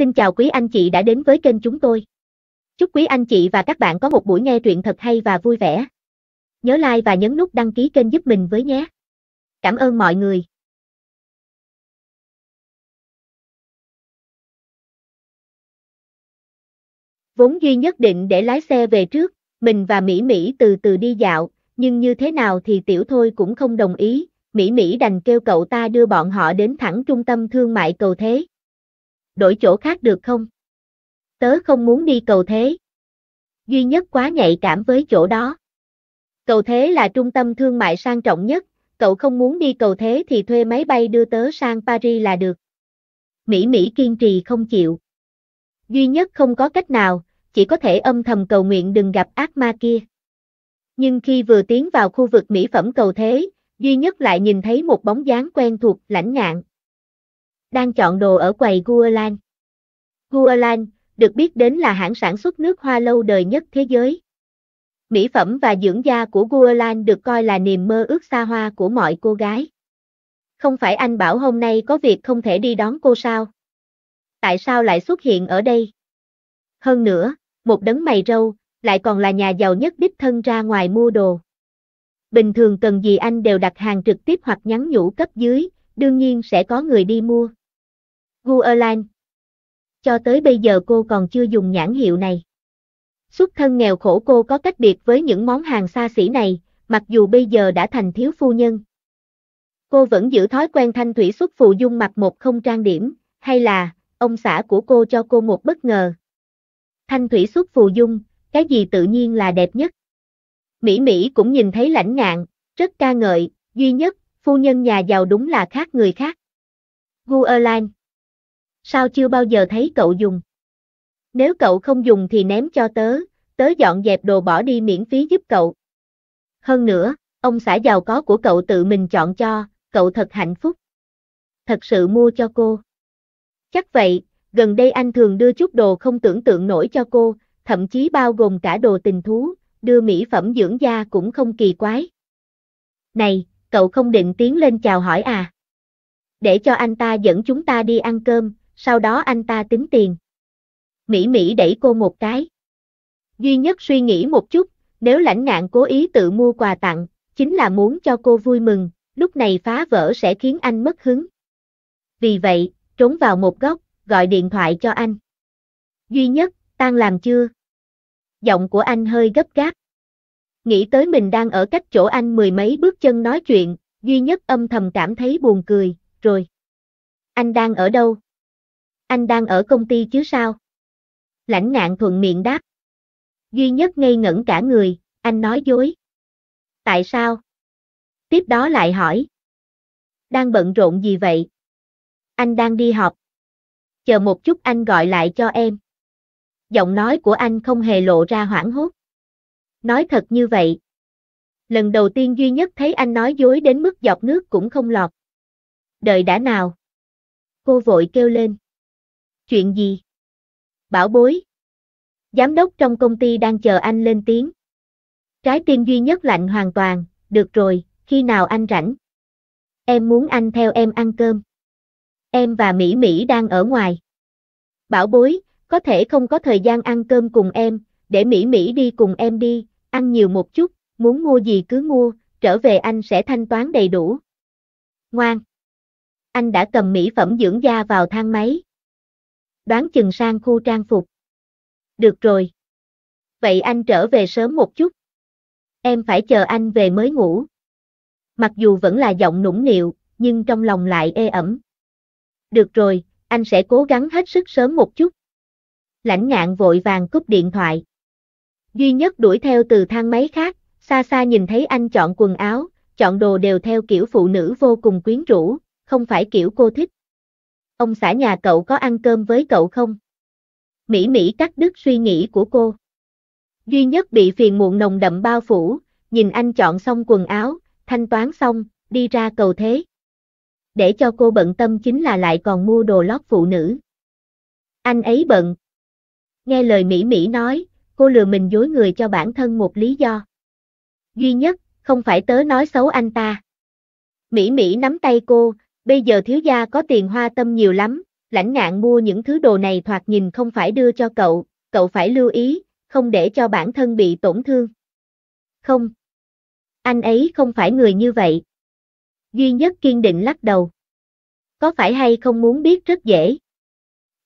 Xin chào quý anh chị đã đến với kênh chúng tôi. Chúc quý anh chị và các bạn có một buổi nghe truyện thật hay và vui vẻ. Nhớ like và nhấn nút đăng ký kênh giúp mình với nhé. Cảm ơn mọi người. Vốn duy nhất định để lái xe về trước, mình và Mỹ Mỹ từ từ đi dạo, nhưng như thế nào thì tiểu thôi cũng không đồng ý, Mỹ Mỹ đành kêu cậu ta đưa bọn họ đến thẳng trung tâm thương mại cầu thế đổi chỗ khác được không? Tớ không muốn đi cầu thế. Duy nhất quá nhạy cảm với chỗ đó. Cầu thế là trung tâm thương mại sang trọng nhất, cậu không muốn đi cầu thế thì thuê máy bay đưa tớ sang Paris là được. Mỹ Mỹ kiên trì không chịu. Duy nhất không có cách nào, chỉ có thể âm thầm cầu nguyện đừng gặp ác ma kia. Nhưng khi vừa tiến vào khu vực mỹ phẩm cầu thế, duy nhất lại nhìn thấy một bóng dáng quen thuộc lãnh ngạn đang chọn đồ ở quầy Guerlain. Guerlain, được biết đến là hãng sản xuất nước hoa lâu đời nhất thế giới. Mỹ phẩm và dưỡng da của Guerlain được coi là niềm mơ ước xa hoa của mọi cô gái. Không phải anh bảo hôm nay có việc không thể đi đón cô sao? Tại sao lại xuất hiện ở đây? Hơn nữa, một đấng mày râu, lại còn là nhà giàu nhất đích thân ra ngoài mua đồ. Bình thường cần gì anh đều đặt hàng trực tiếp hoặc nhắn nhủ cấp dưới, đương nhiên sẽ có người đi mua. Gu Airlines. Cho tới bây giờ cô còn chưa dùng nhãn hiệu này. Xuất thân nghèo khổ cô có cách biệt với những món hàng xa xỉ này, mặc dù bây giờ đã thành thiếu phu nhân. Cô vẫn giữ thói quen thanh thủy xuất phù dung mặc một không trang điểm, hay là, ông xã của cô cho cô một bất ngờ. Thanh thủy xuất phù dung, cái gì tự nhiên là đẹp nhất. Mỹ Mỹ cũng nhìn thấy lãnh ngạn, rất ca ngợi, duy nhất, phu nhân nhà giàu đúng là khác người khác. Gu Airlines sao chưa bao giờ thấy cậu dùng. Nếu cậu không dùng thì ném cho tớ, tớ dọn dẹp đồ bỏ đi miễn phí giúp cậu. Hơn nữa, ông xã giàu có của cậu tự mình chọn cho, cậu thật hạnh phúc. Thật sự mua cho cô. Chắc vậy, gần đây anh thường đưa chút đồ không tưởng tượng nổi cho cô, thậm chí bao gồm cả đồ tình thú, đưa mỹ phẩm dưỡng da cũng không kỳ quái. Này, cậu không định tiến lên chào hỏi à? Để cho anh ta dẫn chúng ta đi ăn cơm, sau đó anh ta tính tiền. Mỹ Mỹ đẩy cô một cái. Duy nhất suy nghĩ một chút, nếu lãnh nạn cố ý tự mua quà tặng, chính là muốn cho cô vui mừng, lúc này phá vỡ sẽ khiến anh mất hứng. Vì vậy, trốn vào một góc, gọi điện thoại cho anh. Duy nhất, tan làm chưa? Giọng của anh hơi gấp gáp. Nghĩ tới mình đang ở cách chỗ anh mười mấy bước chân nói chuyện, duy nhất âm thầm cảm thấy buồn cười, rồi. Anh đang ở đâu? anh đang ở công ty chứ sao? Lãnh ngạn thuận miệng đáp. Duy nhất ngây ngẩn cả người, anh nói dối. Tại sao? Tiếp đó lại hỏi. Đang bận rộn gì vậy? Anh đang đi họp. Chờ một chút anh gọi lại cho em. Giọng nói của anh không hề lộ ra hoảng hốt. Nói thật như vậy. Lần đầu tiên duy nhất thấy anh nói dối đến mức dọc nước cũng không lọt. Đời đã nào? Cô vội kêu lên. Chuyện gì? Bảo bối. Giám đốc trong công ty đang chờ anh lên tiếng. Trái tim duy nhất lạnh hoàn toàn, được rồi, khi nào anh rảnh? Em muốn anh theo em ăn cơm. Em và Mỹ Mỹ đang ở ngoài. Bảo bối, có thể không có thời gian ăn cơm cùng em, để Mỹ Mỹ đi cùng em đi, ăn nhiều một chút, muốn mua gì cứ mua, trở về anh sẽ thanh toán đầy đủ. Ngoan. Anh đã cầm mỹ phẩm dưỡng da vào thang máy đoán chừng sang khu trang phục. Được rồi. Vậy anh trở về sớm một chút. Em phải chờ anh về mới ngủ. Mặc dù vẫn là giọng nũng nịu, nhưng trong lòng lại ê ẩm. Được rồi, anh sẽ cố gắng hết sức sớm một chút. Lãnh ngạn vội vàng cúp điện thoại. Duy nhất đuổi theo từ thang máy khác, xa xa nhìn thấy anh chọn quần áo, chọn đồ đều theo kiểu phụ nữ vô cùng quyến rũ, không phải kiểu cô thích. Ông xã nhà cậu có ăn cơm với cậu không? Mỹ Mỹ cắt đứt suy nghĩ của cô. Duy nhất bị phiền muộn nồng đậm bao phủ, nhìn anh chọn xong quần áo, thanh toán xong, đi ra cầu thế. Để cho cô bận tâm chính là lại còn mua đồ lót phụ nữ. Anh ấy bận. Nghe lời Mỹ Mỹ nói, cô lừa mình dối người cho bản thân một lý do. Duy nhất, không phải tớ nói xấu anh ta. Mỹ Mỹ nắm tay cô, bây giờ thiếu gia có tiền hoa tâm nhiều lắm, lãnh ngạn mua những thứ đồ này thoạt nhìn không phải đưa cho cậu, cậu phải lưu ý, không để cho bản thân bị tổn thương. Không. Anh ấy không phải người như vậy. Duy nhất kiên định lắc đầu. Có phải hay không muốn biết rất dễ.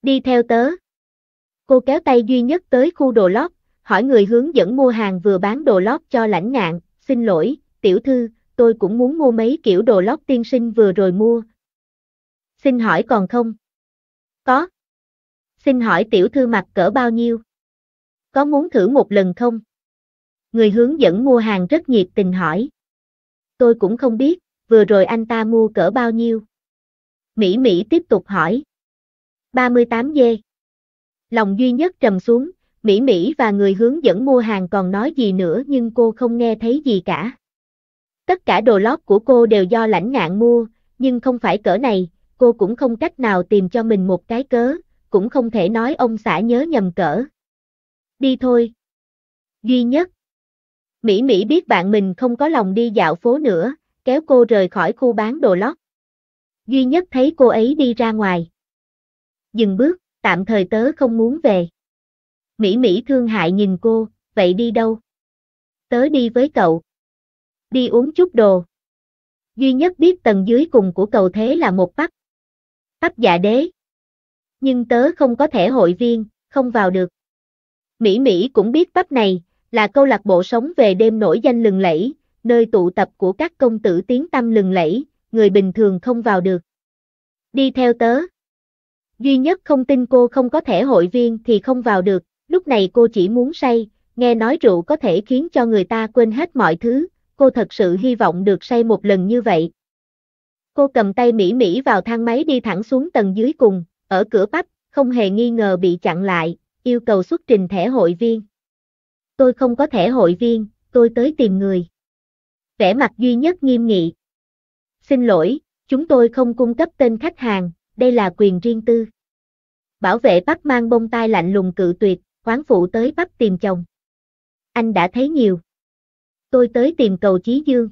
Đi theo tớ. Cô kéo tay duy nhất tới khu đồ lót, hỏi người hướng dẫn mua hàng vừa bán đồ lót cho lãnh ngạn, xin lỗi, tiểu thư, tôi cũng muốn mua mấy kiểu đồ lót tiên sinh vừa rồi mua, Xin hỏi còn không? Có. Xin hỏi tiểu thư mặc cỡ bao nhiêu? Có muốn thử một lần không? Người hướng dẫn mua hàng rất nhiệt tình hỏi. Tôi cũng không biết, vừa rồi anh ta mua cỡ bao nhiêu? Mỹ Mỹ tiếp tục hỏi. 38 dê. Lòng duy nhất trầm xuống, Mỹ Mỹ và người hướng dẫn mua hàng còn nói gì nữa nhưng cô không nghe thấy gì cả. Tất cả đồ lót của cô đều do lãnh ngạn mua, nhưng không phải cỡ này, cô cũng không cách nào tìm cho mình một cái cớ, cũng không thể nói ông xã nhớ nhầm cỡ. Đi thôi. Duy nhất. Mỹ Mỹ biết bạn mình không có lòng đi dạo phố nữa, kéo cô rời khỏi khu bán đồ lót. Duy nhất thấy cô ấy đi ra ngoài. Dừng bước, tạm thời tớ không muốn về. Mỹ Mỹ thương hại nhìn cô, vậy đi đâu? Tớ đi với cậu. Đi uống chút đồ. Duy nhất biết tầng dưới cùng của cầu thế là một bắc, Tắp giả dạ đế. Nhưng tớ không có thẻ hội viên, không vào được. Mỹ Mỹ cũng biết pub này là câu lạc bộ sống về đêm nổi danh lừng lẫy, nơi tụ tập của các công tử tiếng tâm lừng lẫy, người bình thường không vào được. Đi theo tớ. Duy nhất không tin cô không có thẻ hội viên thì không vào được, lúc này cô chỉ muốn say, nghe nói rượu có thể khiến cho người ta quên hết mọi thứ, cô thật sự hy vọng được say một lần như vậy, Cô cầm tay Mỹ Mỹ vào thang máy đi thẳng xuống tầng dưới cùng, ở cửa bắp, không hề nghi ngờ bị chặn lại, yêu cầu xuất trình thẻ hội viên. Tôi không có thẻ hội viên, tôi tới tìm người. Vẻ mặt duy nhất nghiêm nghị. Xin lỗi, chúng tôi không cung cấp tên khách hàng, đây là quyền riêng tư. Bảo vệ bắp mang bông tai lạnh lùng cự tuyệt, khoáng phụ tới bắp tìm chồng. Anh đã thấy nhiều. Tôi tới tìm cầu Chí Dương.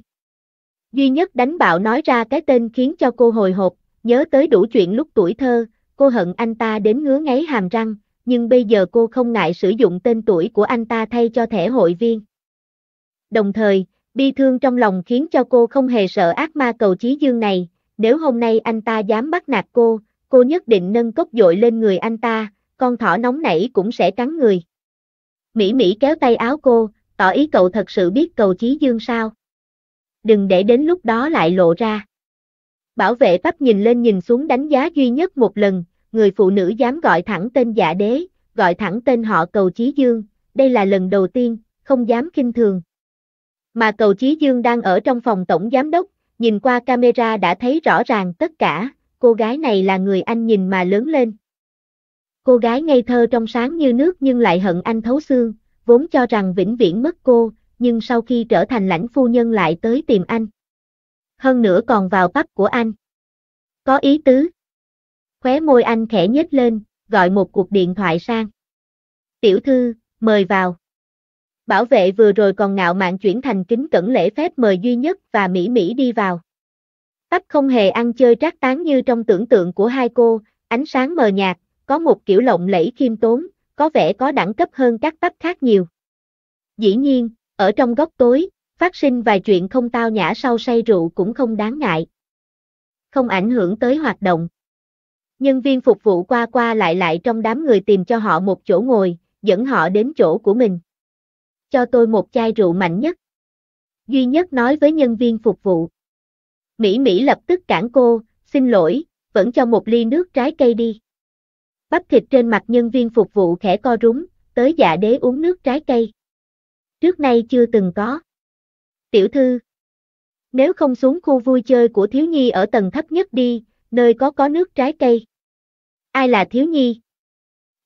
Duy nhất đánh bạo nói ra cái tên khiến cho cô hồi hộp, nhớ tới đủ chuyện lúc tuổi thơ, cô hận anh ta đến ngứa ngáy hàm răng, nhưng bây giờ cô không ngại sử dụng tên tuổi của anh ta thay cho thẻ hội viên. Đồng thời, bi thương trong lòng khiến cho cô không hề sợ ác ma cầu chí dương này, nếu hôm nay anh ta dám bắt nạt cô, cô nhất định nâng cốc dội lên người anh ta, con thỏ nóng nảy cũng sẽ cắn người. Mỹ Mỹ kéo tay áo cô, tỏ ý cậu thật sự biết cầu chí dương sao đừng để đến lúc đó lại lộ ra. Bảo vệ bắp nhìn lên nhìn xuống đánh giá duy nhất một lần, người phụ nữ dám gọi thẳng tên giả đế, gọi thẳng tên họ cầu Chí Dương, đây là lần đầu tiên, không dám kinh thường. Mà cầu Chí Dương đang ở trong phòng tổng giám đốc, nhìn qua camera đã thấy rõ ràng tất cả, cô gái này là người anh nhìn mà lớn lên. Cô gái ngây thơ trong sáng như nước nhưng lại hận anh thấu xương, vốn cho rằng vĩnh viễn mất cô, nhưng sau khi trở thành lãnh phu nhân lại tới tìm anh. Hơn nữa còn vào bắp của anh. Có ý tứ. Khóe môi anh khẽ nhếch lên, gọi một cuộc điện thoại sang. Tiểu thư, mời vào. Bảo vệ vừa rồi còn ngạo mạn chuyển thành kính cẩn lễ phép mời duy nhất và Mỹ Mỹ đi vào. bắp không hề ăn chơi trác tán như trong tưởng tượng của hai cô, ánh sáng mờ nhạt, có một kiểu lộng lẫy khiêm tốn, có vẻ có đẳng cấp hơn các bắp khác nhiều. Dĩ nhiên, ở trong góc tối, phát sinh vài chuyện không tao nhã sau say rượu cũng không đáng ngại. Không ảnh hưởng tới hoạt động. Nhân viên phục vụ qua qua lại lại trong đám người tìm cho họ một chỗ ngồi, dẫn họ đến chỗ của mình. Cho tôi một chai rượu mạnh nhất. Duy nhất nói với nhân viên phục vụ. Mỹ Mỹ lập tức cản cô, xin lỗi, vẫn cho một ly nước trái cây đi. Bắp thịt trên mặt nhân viên phục vụ khẽ co rúm, tới dạ đế uống nước trái cây trước nay chưa từng có. Tiểu thư, nếu không xuống khu vui chơi của thiếu nhi ở tầng thấp nhất đi, nơi có có nước trái cây. Ai là thiếu nhi?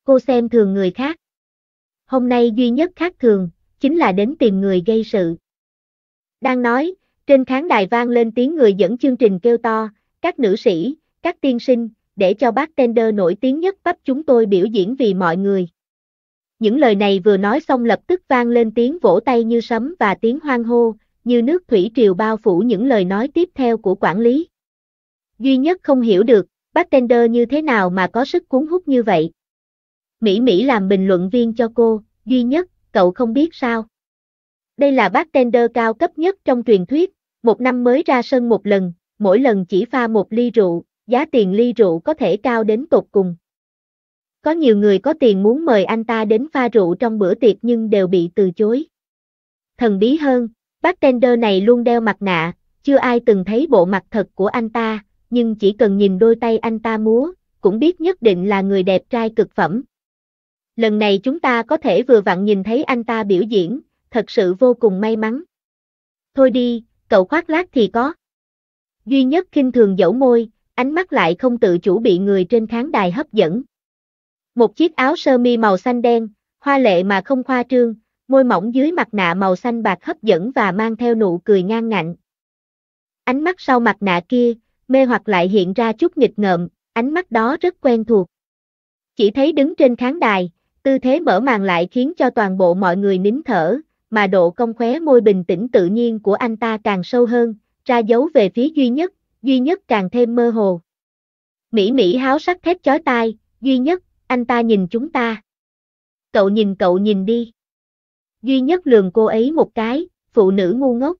Cô xem thường người khác. Hôm nay duy nhất khác thường, chính là đến tìm người gây sự. Đang nói, trên khán đài vang lên tiếng người dẫn chương trình kêu to, các nữ sĩ, các tiên sinh, để cho bác tender nổi tiếng nhất bắp chúng tôi biểu diễn vì mọi người. Những lời này vừa nói xong lập tức vang lên tiếng vỗ tay như sấm và tiếng hoang hô, như nước thủy triều bao phủ những lời nói tiếp theo của quản lý. Duy nhất không hiểu được, bartender như thế nào mà có sức cuốn hút như vậy. Mỹ Mỹ làm bình luận viên cho cô, duy nhất, cậu không biết sao. Đây là bartender cao cấp nhất trong truyền thuyết, một năm mới ra sân một lần, mỗi lần chỉ pha một ly rượu, giá tiền ly rượu có thể cao đến tột cùng. Có nhiều người có tiền muốn mời anh ta đến pha rượu trong bữa tiệc nhưng đều bị từ chối. Thần bí hơn, bartender này luôn đeo mặt nạ, chưa ai từng thấy bộ mặt thật của anh ta, nhưng chỉ cần nhìn đôi tay anh ta múa, cũng biết nhất định là người đẹp trai cực phẩm. Lần này chúng ta có thể vừa vặn nhìn thấy anh ta biểu diễn, thật sự vô cùng may mắn. Thôi đi, cậu khoác lác thì có. Duy nhất kinh thường dẫu môi, ánh mắt lại không tự chủ bị người trên khán đài hấp dẫn. Một chiếc áo sơ mi màu xanh đen, hoa lệ mà không khoa trương, môi mỏng dưới mặt nạ màu xanh bạc hấp dẫn và mang theo nụ cười ngang ngạnh. Ánh mắt sau mặt nạ kia, mê hoặc lại hiện ra chút nghịch ngợm, ánh mắt đó rất quen thuộc. Chỉ thấy đứng trên khán đài, tư thế mở màn lại khiến cho toàn bộ mọi người nín thở, mà độ cong khóe môi bình tĩnh tự nhiên của anh ta càng sâu hơn, ra dấu về phía duy nhất, duy nhất càng thêm mơ hồ. Mỹ Mỹ háo sắc thét chói tai, duy nhất, anh ta nhìn chúng ta. Cậu nhìn cậu nhìn đi. Duy nhất lường cô ấy một cái, phụ nữ ngu ngốc.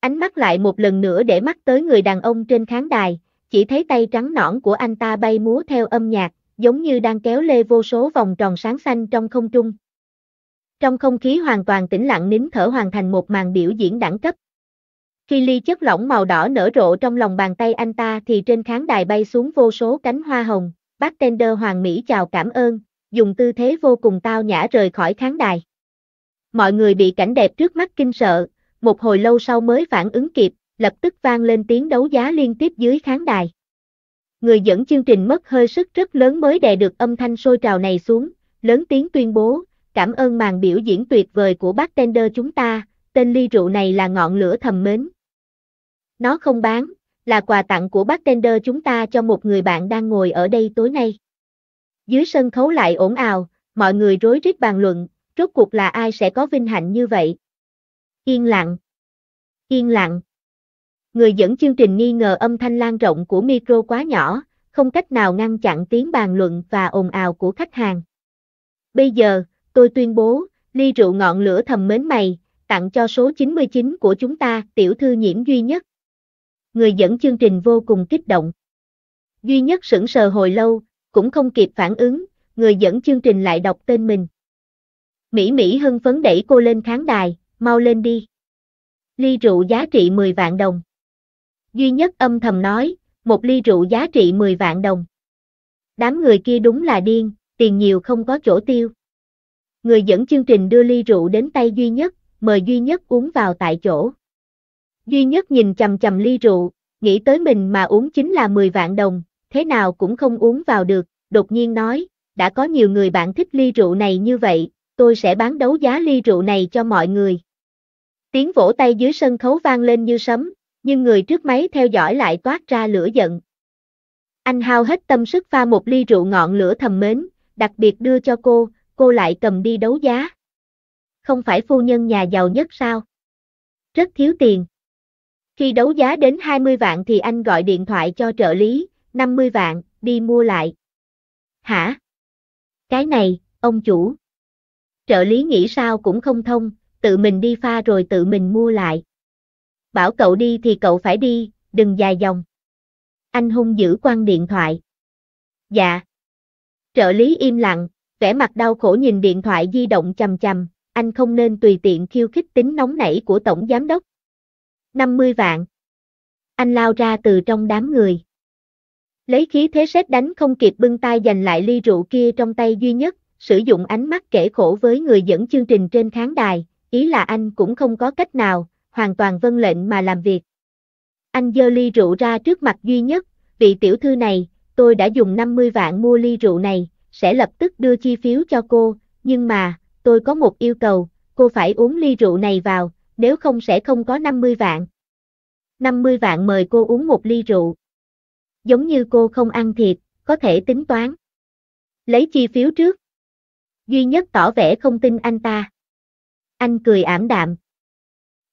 Ánh mắt lại một lần nữa để mắt tới người đàn ông trên khán đài, chỉ thấy tay trắng nõn của anh ta bay múa theo âm nhạc, giống như đang kéo lê vô số vòng tròn sáng xanh trong không trung. Trong không khí hoàn toàn tĩnh lặng nín thở hoàn thành một màn biểu diễn đẳng cấp. Khi ly chất lỏng màu đỏ nở rộ trong lòng bàn tay anh ta thì trên khán đài bay xuống vô số cánh hoa hồng, bartender Hoàng Mỹ chào cảm ơn, dùng tư thế vô cùng tao nhã rời khỏi khán đài. Mọi người bị cảnh đẹp trước mắt kinh sợ, một hồi lâu sau mới phản ứng kịp, lập tức vang lên tiếng đấu giá liên tiếp dưới khán đài. Người dẫn chương trình mất hơi sức rất lớn mới đè được âm thanh sôi trào này xuống, lớn tiếng tuyên bố, cảm ơn màn biểu diễn tuyệt vời của bartender chúng ta, tên ly rượu này là ngọn lửa thầm mến. Nó không bán, là quà tặng của bartender chúng ta cho một người bạn đang ngồi ở đây tối nay. Dưới sân khấu lại ồn ào, mọi người rối rít bàn luận, rốt cuộc là ai sẽ có vinh hạnh như vậy. Yên lặng. Yên lặng. Người dẫn chương trình nghi ngờ âm thanh lan rộng của micro quá nhỏ, không cách nào ngăn chặn tiếng bàn luận và ồn ào của khách hàng. Bây giờ, tôi tuyên bố, ly rượu ngọn lửa thầm mến mày, tặng cho số 99 của chúng ta, tiểu thư nhiễm duy nhất người dẫn chương trình vô cùng kích động. Duy nhất sững sờ hồi lâu, cũng không kịp phản ứng, người dẫn chương trình lại đọc tên mình. Mỹ Mỹ hưng phấn đẩy cô lên khán đài, mau lên đi. Ly rượu giá trị 10 vạn đồng. Duy nhất âm thầm nói, một ly rượu giá trị 10 vạn đồng. Đám người kia đúng là điên, tiền nhiều không có chỗ tiêu. Người dẫn chương trình đưa ly rượu đến tay Duy nhất, mời Duy nhất uống vào tại chỗ duy nhất nhìn chầm chầm ly rượu, nghĩ tới mình mà uống chính là 10 vạn đồng, thế nào cũng không uống vào được, đột nhiên nói, đã có nhiều người bạn thích ly rượu này như vậy, tôi sẽ bán đấu giá ly rượu này cho mọi người. Tiếng vỗ tay dưới sân khấu vang lên như sấm, nhưng người trước máy theo dõi lại toát ra lửa giận. Anh hao hết tâm sức pha một ly rượu ngọn lửa thầm mến, đặc biệt đưa cho cô, cô lại cầm đi đấu giá. Không phải phu nhân nhà giàu nhất sao? Rất thiếu tiền. Khi đấu giá đến 20 vạn thì anh gọi điện thoại cho trợ lý, 50 vạn, đi mua lại. Hả? Cái này, ông chủ. Trợ lý nghĩ sao cũng không thông, tự mình đi pha rồi tự mình mua lại. Bảo cậu đi thì cậu phải đi, đừng dài dòng. Anh hung giữ quan điện thoại. Dạ. Trợ lý im lặng, vẻ mặt đau khổ nhìn điện thoại di động chầm chầm, anh không nên tùy tiện khiêu khích tính nóng nảy của tổng giám đốc. 50 vạn. Anh lao ra từ trong đám người. Lấy khí thế sét đánh không kịp bưng tay giành lại ly rượu kia trong tay duy nhất, sử dụng ánh mắt kể khổ với người dẫn chương trình trên khán đài, ý là anh cũng không có cách nào, hoàn toàn vâng lệnh mà làm việc. Anh dơ ly rượu ra trước mặt duy nhất, vị tiểu thư này, tôi đã dùng 50 vạn mua ly rượu này, sẽ lập tức đưa chi phiếu cho cô, nhưng mà, tôi có một yêu cầu, cô phải uống ly rượu này vào, nếu không sẽ không có 50 vạn. 50 vạn mời cô uống một ly rượu. Giống như cô không ăn thịt, có thể tính toán. Lấy chi phiếu trước. Duy nhất tỏ vẻ không tin anh ta. Anh cười ảm đạm.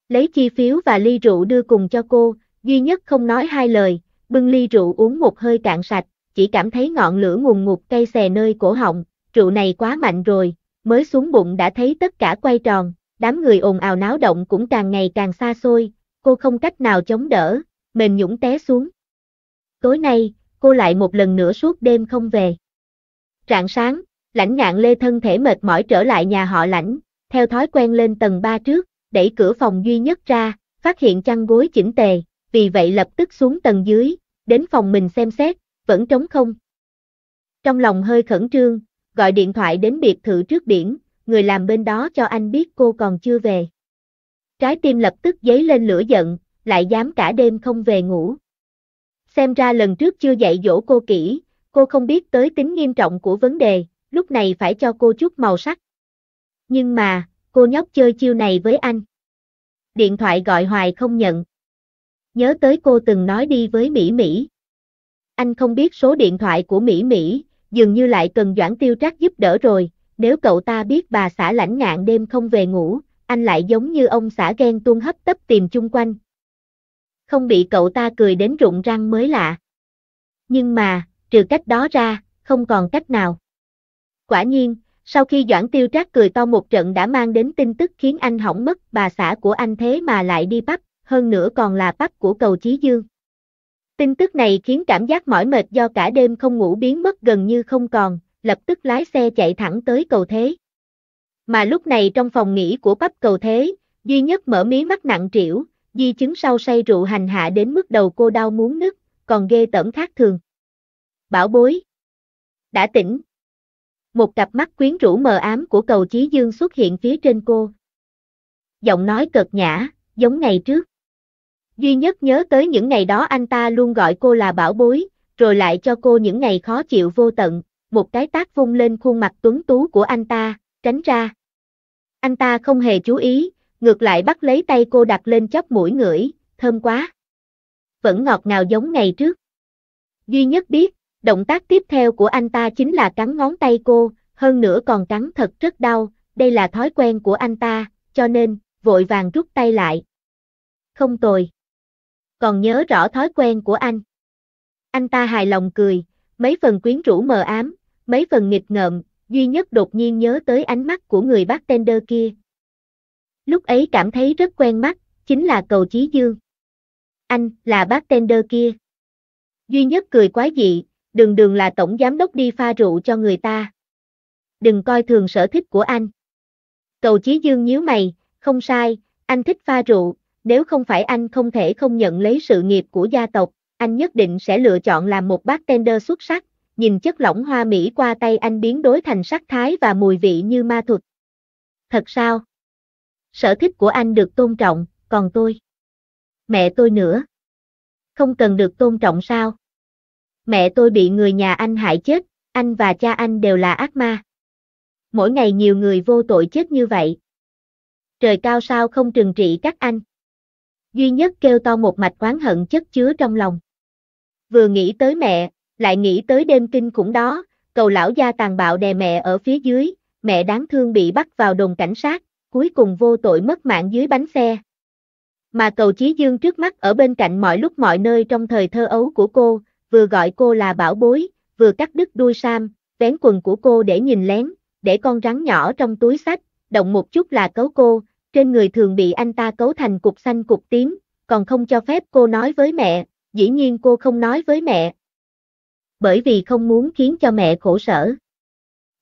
Lấy chi phiếu và ly rượu đưa cùng cho cô, duy nhất không nói hai lời, bưng ly rượu uống một hơi cạn sạch, chỉ cảm thấy ngọn lửa nguồn ngụt cây xè nơi cổ họng, rượu này quá mạnh rồi, mới xuống bụng đã thấy tất cả quay tròn, đám người ồn ào náo động cũng càng ngày càng xa xôi, cô không cách nào chống đỡ, mềm nhũng té xuống. Tối nay, cô lại một lần nữa suốt đêm không về. Rạng sáng, lãnh ngạn lê thân thể mệt mỏi trở lại nhà họ lãnh, theo thói quen lên tầng 3 trước, đẩy cửa phòng duy nhất ra, phát hiện chăn gối chỉnh tề, vì vậy lập tức xuống tầng dưới, đến phòng mình xem xét, vẫn trống không. Trong lòng hơi khẩn trương, gọi điện thoại đến biệt thự trước điển, người làm bên đó cho anh biết cô còn chưa về. Trái tim lập tức dấy lên lửa giận, lại dám cả đêm không về ngủ. Xem ra lần trước chưa dạy dỗ cô kỹ, cô không biết tới tính nghiêm trọng của vấn đề, lúc này phải cho cô chút màu sắc. Nhưng mà, cô nhóc chơi chiêu này với anh. Điện thoại gọi hoài không nhận. Nhớ tới cô từng nói đi với Mỹ Mỹ. Anh không biết số điện thoại của Mỹ Mỹ, dường như lại cần Doãn Tiêu Trác giúp đỡ rồi, nếu cậu ta biết bà xã lãnh ngạn đêm không về ngủ, anh lại giống như ông xã ghen tuông hấp tấp tìm chung quanh. Không bị cậu ta cười đến rụng răng mới lạ. Nhưng mà, trừ cách đó ra, không còn cách nào. Quả nhiên, sau khi Doãn Tiêu Trác cười to một trận đã mang đến tin tức khiến anh hỏng mất bà xã của anh thế mà lại đi bắt, hơn nữa còn là bắt của cầu Chí Dương. Tin tức này khiến cảm giác mỏi mệt do cả đêm không ngủ biến mất gần như không còn, lập tức lái xe chạy thẳng tới cầu thế. Mà lúc này trong phòng nghỉ của bắp cầu thế, duy nhất mở mí mắt nặng trĩu, di chứng sau say rượu hành hạ đến mức đầu cô đau muốn nứt, còn ghê tởm khác thường. Bảo bối. Đã tỉnh. Một cặp mắt quyến rũ mờ ám của cầu Chí Dương xuất hiện phía trên cô. Giọng nói cợt nhã, giống ngày trước. Duy nhất nhớ tới những ngày đó anh ta luôn gọi cô là bảo bối, rồi lại cho cô những ngày khó chịu vô tận, một cái tác vung lên khuôn mặt tuấn tú của anh ta, tránh ra. Anh ta không hề chú ý, ngược lại bắt lấy tay cô đặt lên chóp mũi ngửi, thơm quá. Vẫn ngọt ngào giống ngày trước. Duy nhất biết, động tác tiếp theo của anh ta chính là cắn ngón tay cô, hơn nữa còn cắn thật rất đau, đây là thói quen của anh ta, cho nên, vội vàng rút tay lại. Không tồi. Còn nhớ rõ thói quen của anh. Anh ta hài lòng cười, mấy phần quyến rũ mờ ám, mấy phần nghịch ngợm, duy nhất đột nhiên nhớ tới ánh mắt của người bartender kia. Lúc ấy cảm thấy rất quen mắt, chính là cầu chí dương. Anh, là bartender kia. Duy nhất cười quá dị, đường đường là tổng giám đốc đi pha rượu cho người ta. Đừng coi thường sở thích của anh. Cầu chí dương nhíu mày, không sai, anh thích pha rượu, nếu không phải anh không thể không nhận lấy sự nghiệp của gia tộc, anh nhất định sẽ lựa chọn làm một tender xuất sắc, nhìn chất lỏng hoa mỹ qua tay anh biến đổi thành sắc thái và mùi vị như ma thuật. Thật sao? Sở thích của anh được tôn trọng, còn tôi? Mẹ tôi nữa. Không cần được tôn trọng sao? Mẹ tôi bị người nhà anh hại chết, anh và cha anh đều là ác ma. Mỗi ngày nhiều người vô tội chết như vậy. Trời cao sao không trừng trị các anh. Duy nhất kêu to một mạch oán hận chất chứa trong lòng vừa nghĩ tới mẹ, lại nghĩ tới đêm kinh khủng đó, cầu lão gia tàn bạo đè mẹ ở phía dưới, mẹ đáng thương bị bắt vào đồn cảnh sát, cuối cùng vô tội mất mạng dưới bánh xe. Mà cầu Chí Dương trước mắt ở bên cạnh mọi lúc mọi nơi trong thời thơ ấu của cô, vừa gọi cô là bảo bối, vừa cắt đứt đuôi Sam, vén quần của cô để nhìn lén, để con rắn nhỏ trong túi sách, động một chút là cấu cô, trên người thường bị anh ta cấu thành cục xanh cục tím, còn không cho phép cô nói với mẹ, dĩ nhiên cô không nói với mẹ. Bởi vì không muốn khiến cho mẹ khổ sở.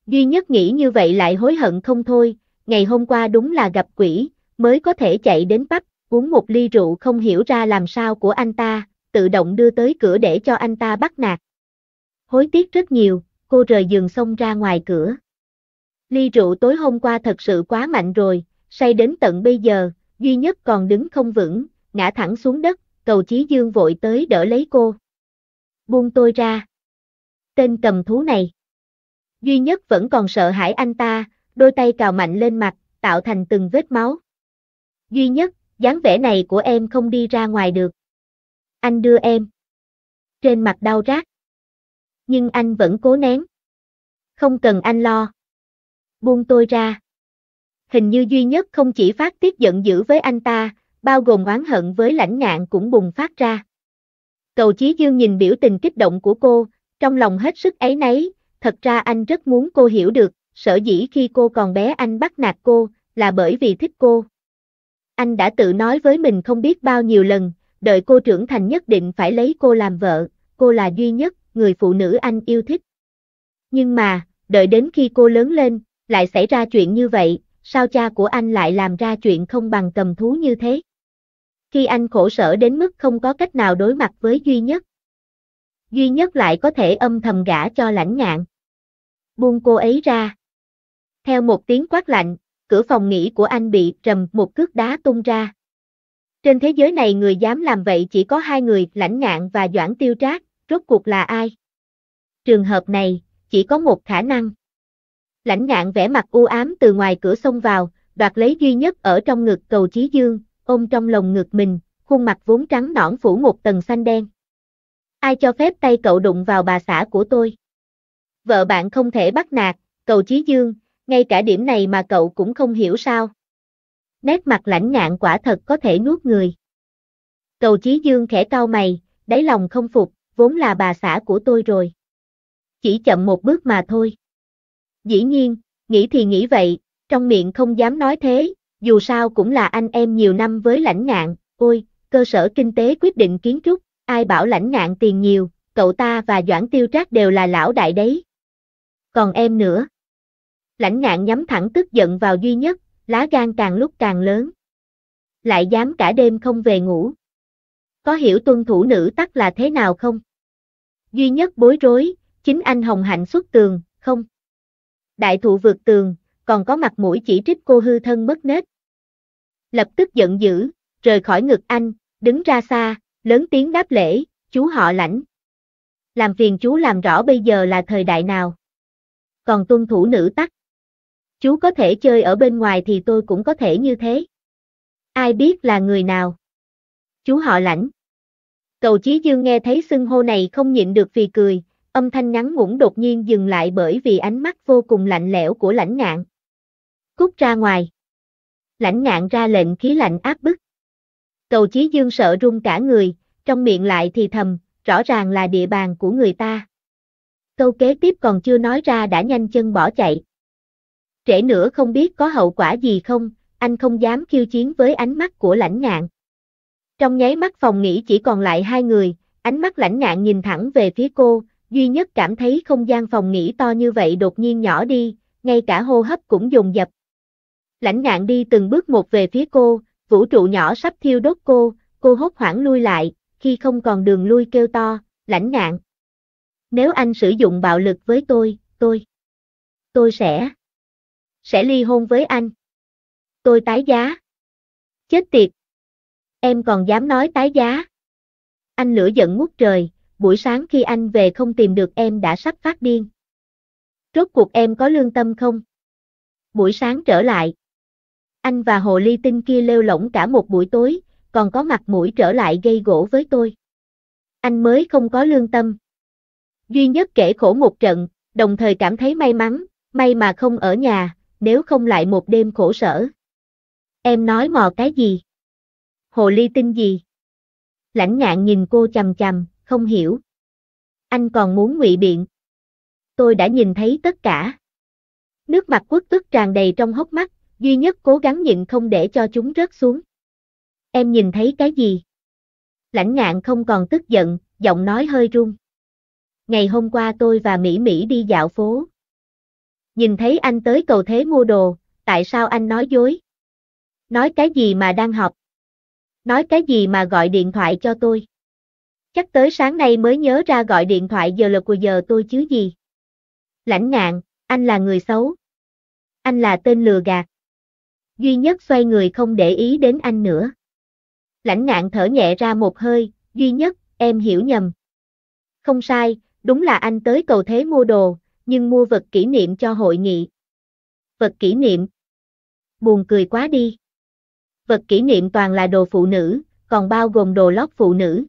Duy nhất nghĩ như vậy lại hối hận không thôi, ngày hôm qua đúng là gặp quỷ, mới có thể chạy đến bắp uống một ly rượu không hiểu ra làm sao của anh ta, tự động đưa tới cửa để cho anh ta bắt nạt. Hối tiếc rất nhiều, cô rời giường xông ra ngoài cửa. Ly rượu tối hôm qua thật sự quá mạnh rồi, say đến tận bây giờ, duy nhất còn đứng không vững, ngã thẳng xuống đất, cầu Chí Dương vội tới đỡ lấy cô. Buông tôi ra. Tên cầm thú này. Duy nhất vẫn còn sợ hãi anh ta, đôi tay cào mạnh lên mặt, tạo thành từng vết máu. Duy nhất, dáng vẻ này của em không đi ra ngoài được. Anh đưa em. Trên mặt đau rát. Nhưng anh vẫn cố nén. Không cần anh lo. Buông tôi ra. Hình như duy nhất không chỉ phát tiết giận dữ với anh ta, bao gồm oán hận với lãnh ngạn cũng bùng phát ra. Cầu Chí Dương nhìn biểu tình kích động của cô, trong lòng hết sức ấy nấy, thật ra anh rất muốn cô hiểu được, sở dĩ khi cô còn bé anh bắt nạt cô, là bởi vì thích cô. Anh đã tự nói với mình không biết bao nhiêu lần, đợi cô trưởng thành nhất định phải lấy cô làm vợ, cô là duy nhất, người phụ nữ anh yêu thích. Nhưng mà, đợi đến khi cô lớn lên, lại xảy ra chuyện như vậy, sao cha của anh lại làm ra chuyện không bằng cầm thú như thế? khi anh khổ sở đến mức không có cách nào đối mặt với duy nhất. Duy nhất lại có thể âm thầm gả cho lãnh ngạn. Buông cô ấy ra. Theo một tiếng quát lạnh, cửa phòng nghỉ của anh bị trầm một cước đá tung ra. Trên thế giới này người dám làm vậy chỉ có hai người, lãnh ngạn và doãn tiêu trác, rốt cuộc là ai? Trường hợp này, chỉ có một khả năng. Lãnh ngạn vẽ mặt u ám từ ngoài cửa xông vào, đoạt lấy duy nhất ở trong ngực cầu Chí Dương, ôm trong lồng ngực mình, khuôn mặt vốn trắng nõn phủ một tầng xanh đen. Ai cho phép tay cậu đụng vào bà xã của tôi? Vợ bạn không thể bắt nạt, cầu Chí Dương, ngay cả điểm này mà cậu cũng không hiểu sao. Nét mặt lãnh ngạn quả thật có thể nuốt người. Cầu Chí Dương khẽ cau mày, đáy lòng không phục, vốn là bà xã của tôi rồi. Chỉ chậm một bước mà thôi. Dĩ nhiên, nghĩ thì nghĩ vậy, trong miệng không dám nói thế, dù sao cũng là anh em nhiều năm với lãnh ngạn, ôi, cơ sở kinh tế quyết định kiến trúc, ai bảo lãnh ngạn tiền nhiều, cậu ta và Doãn Tiêu Trác đều là lão đại đấy. Còn em nữa. Lãnh ngạn nhắm thẳng tức giận vào duy nhất, lá gan càng lúc càng lớn. Lại dám cả đêm không về ngủ. Có hiểu tuân thủ nữ tắc là thế nào không? Duy nhất bối rối, chính anh hồng hạnh xuất tường, không? Đại thụ vượt tường, còn có mặt mũi chỉ trích cô hư thân mất nết. Lập tức giận dữ, rời khỏi ngực anh, đứng ra xa, lớn tiếng đáp lễ, chú họ lãnh. Làm phiền chú làm rõ bây giờ là thời đại nào. Còn tuân thủ nữ tắc. Chú có thể chơi ở bên ngoài thì tôi cũng có thể như thế. Ai biết là người nào? Chú họ lãnh. Cầu Chí Dương nghe thấy xưng hô này không nhịn được vì cười, âm thanh ngắn ngủn đột nhiên dừng lại bởi vì ánh mắt vô cùng lạnh lẽo của lãnh ngạn. Cút ra ngoài. Lãnh ngạn ra lệnh khí lạnh áp bức. Cầu Chí Dương sợ run cả người, trong miệng lại thì thầm, rõ ràng là địa bàn của người ta. Câu kế tiếp còn chưa nói ra đã nhanh chân bỏ chạy. Trễ nữa không biết có hậu quả gì không, anh không dám khiêu chiến với ánh mắt của lãnh ngạn. Trong nháy mắt phòng nghỉ chỉ còn lại hai người, ánh mắt lãnh ngạn nhìn thẳng về phía cô, duy nhất cảm thấy không gian phòng nghỉ to như vậy đột nhiên nhỏ đi, ngay cả hô hấp cũng dùng dập, Lãnh ngạn đi từng bước một về phía cô, vũ trụ nhỏ sắp thiêu đốt cô, cô hốt hoảng lui lại, khi không còn đường lui kêu to, lãnh ngạn. Nếu anh sử dụng bạo lực với tôi, tôi, tôi sẽ, sẽ ly hôn với anh. Tôi tái giá. Chết tiệt. Em còn dám nói tái giá. Anh lửa giận ngút trời, buổi sáng khi anh về không tìm được em đã sắp phát điên. Rốt cuộc em có lương tâm không? Buổi sáng trở lại, anh và hồ ly tinh kia lêu lỏng cả một buổi tối, còn có mặt mũi trở lại gây gỗ với tôi. Anh mới không có lương tâm. Duy nhất kể khổ một trận, đồng thời cảm thấy may mắn, may mà không ở nhà, nếu không lại một đêm khổ sở. Em nói mò cái gì? Hồ ly tinh gì? Lãnh ngạn nhìn cô chằm chằm, không hiểu. Anh còn muốn ngụy biện. Tôi đã nhìn thấy tất cả. Nước mặt quất tức tràn đầy trong hốc mắt, duy nhất cố gắng nhịn không để cho chúng rớt xuống. Em nhìn thấy cái gì? Lãnh ngạn không còn tức giận, giọng nói hơi run. Ngày hôm qua tôi và Mỹ Mỹ đi dạo phố. Nhìn thấy anh tới cầu thế mua đồ, tại sao anh nói dối? Nói cái gì mà đang học? Nói cái gì mà gọi điện thoại cho tôi? Chắc tới sáng nay mới nhớ ra gọi điện thoại giờ lực của giờ tôi chứ gì. Lãnh ngạn, anh là người xấu. Anh là tên lừa gạt duy nhất xoay người không để ý đến anh nữa. Lãnh ngạn thở nhẹ ra một hơi, duy nhất, em hiểu nhầm. Không sai, đúng là anh tới cầu thế mua đồ, nhưng mua vật kỷ niệm cho hội nghị. Vật kỷ niệm. Buồn cười quá đi. Vật kỷ niệm toàn là đồ phụ nữ, còn bao gồm đồ lót phụ nữ.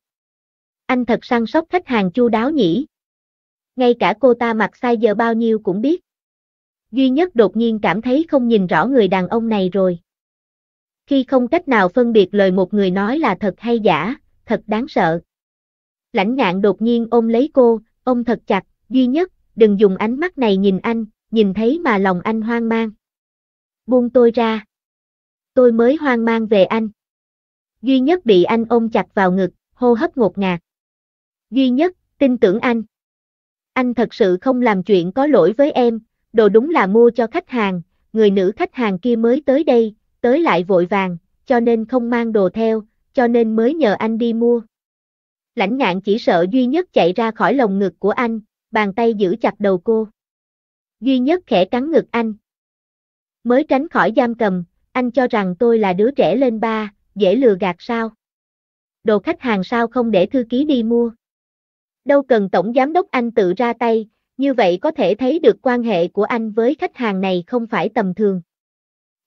Anh thật săn sóc khách hàng chu đáo nhỉ. Ngay cả cô ta mặc size giờ bao nhiêu cũng biết duy nhất đột nhiên cảm thấy không nhìn rõ người đàn ông này rồi. Khi không cách nào phân biệt lời một người nói là thật hay giả, thật đáng sợ. Lãnh ngạn đột nhiên ôm lấy cô, ôm thật chặt, duy nhất, đừng dùng ánh mắt này nhìn anh, nhìn thấy mà lòng anh hoang mang. Buông tôi ra. Tôi mới hoang mang về anh. Duy nhất bị anh ôm chặt vào ngực, hô hấp ngột ngạt. Duy nhất, tin tưởng anh. Anh thật sự không làm chuyện có lỗi với em, đồ đúng là mua cho khách hàng, người nữ khách hàng kia mới tới đây, tới lại vội vàng, cho nên không mang đồ theo, cho nên mới nhờ anh đi mua. Lãnh ngạn chỉ sợ duy nhất chạy ra khỏi lồng ngực của anh, bàn tay giữ chặt đầu cô. Duy nhất khẽ cắn ngực anh. Mới tránh khỏi giam cầm, anh cho rằng tôi là đứa trẻ lên ba, dễ lừa gạt sao? Đồ khách hàng sao không để thư ký đi mua? Đâu cần tổng giám đốc anh tự ra tay, như vậy có thể thấy được quan hệ của anh với khách hàng này không phải tầm thường.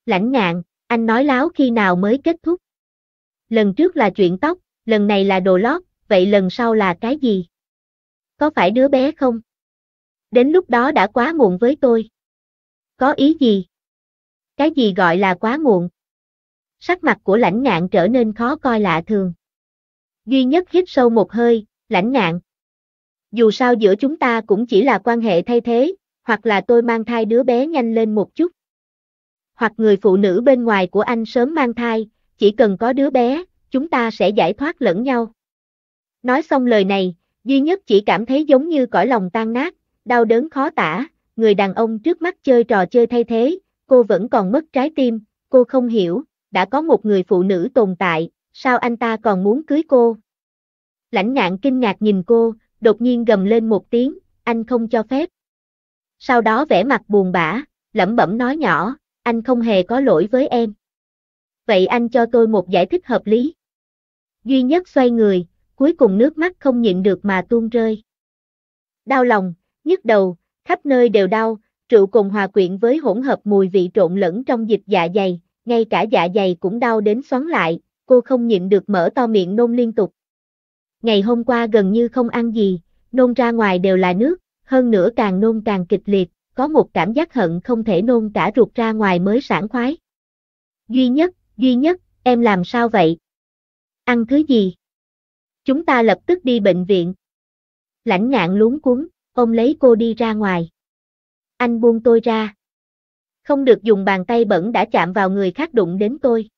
Lãnh ngạn, anh nói láo khi nào mới kết thúc? Lần trước là chuyện tóc, lần này là đồ lót, vậy lần sau là cái gì? Có phải đứa bé không? Đến lúc đó đã quá muộn với tôi. Có ý gì? Cái gì gọi là quá muộn? Sắc mặt của lãnh ngạn trở nên khó coi lạ thường. Duy nhất hít sâu một hơi, lãnh ngạn dù sao giữa chúng ta cũng chỉ là quan hệ thay thế, hoặc là tôi mang thai đứa bé nhanh lên một chút. Hoặc người phụ nữ bên ngoài của anh sớm mang thai, chỉ cần có đứa bé, chúng ta sẽ giải thoát lẫn nhau. Nói xong lời này, duy nhất chỉ cảm thấy giống như cõi lòng tan nát, đau đớn khó tả, người đàn ông trước mắt chơi trò chơi thay thế, cô vẫn còn mất trái tim, cô không hiểu, đã có một người phụ nữ tồn tại, sao anh ta còn muốn cưới cô? Lãnh ngạn kinh ngạc nhìn cô, đột nhiên gầm lên một tiếng, anh không cho phép. Sau đó vẻ mặt buồn bã, lẩm bẩm nói nhỏ, anh không hề có lỗi với em. Vậy anh cho tôi một giải thích hợp lý. Duy nhất xoay người, cuối cùng nước mắt không nhịn được mà tuôn rơi. Đau lòng, nhức đầu, khắp nơi đều đau, trụ cùng hòa quyện với hỗn hợp mùi vị trộn lẫn trong dịch dạ dày, ngay cả dạ dày cũng đau đến xoắn lại, cô không nhịn được mở to miệng nôn liên tục ngày hôm qua gần như không ăn gì, nôn ra ngoài đều là nước, hơn nữa càng nôn càng kịch liệt, có một cảm giác hận không thể nôn cả ruột ra ngoài mới sảng khoái. Duy nhất, duy nhất, em làm sao vậy? Ăn thứ gì? Chúng ta lập tức đi bệnh viện. Lãnh ngạn luống cuốn, ông lấy cô đi ra ngoài. Anh buông tôi ra. Không được dùng bàn tay bẩn đã chạm vào người khác đụng đến tôi.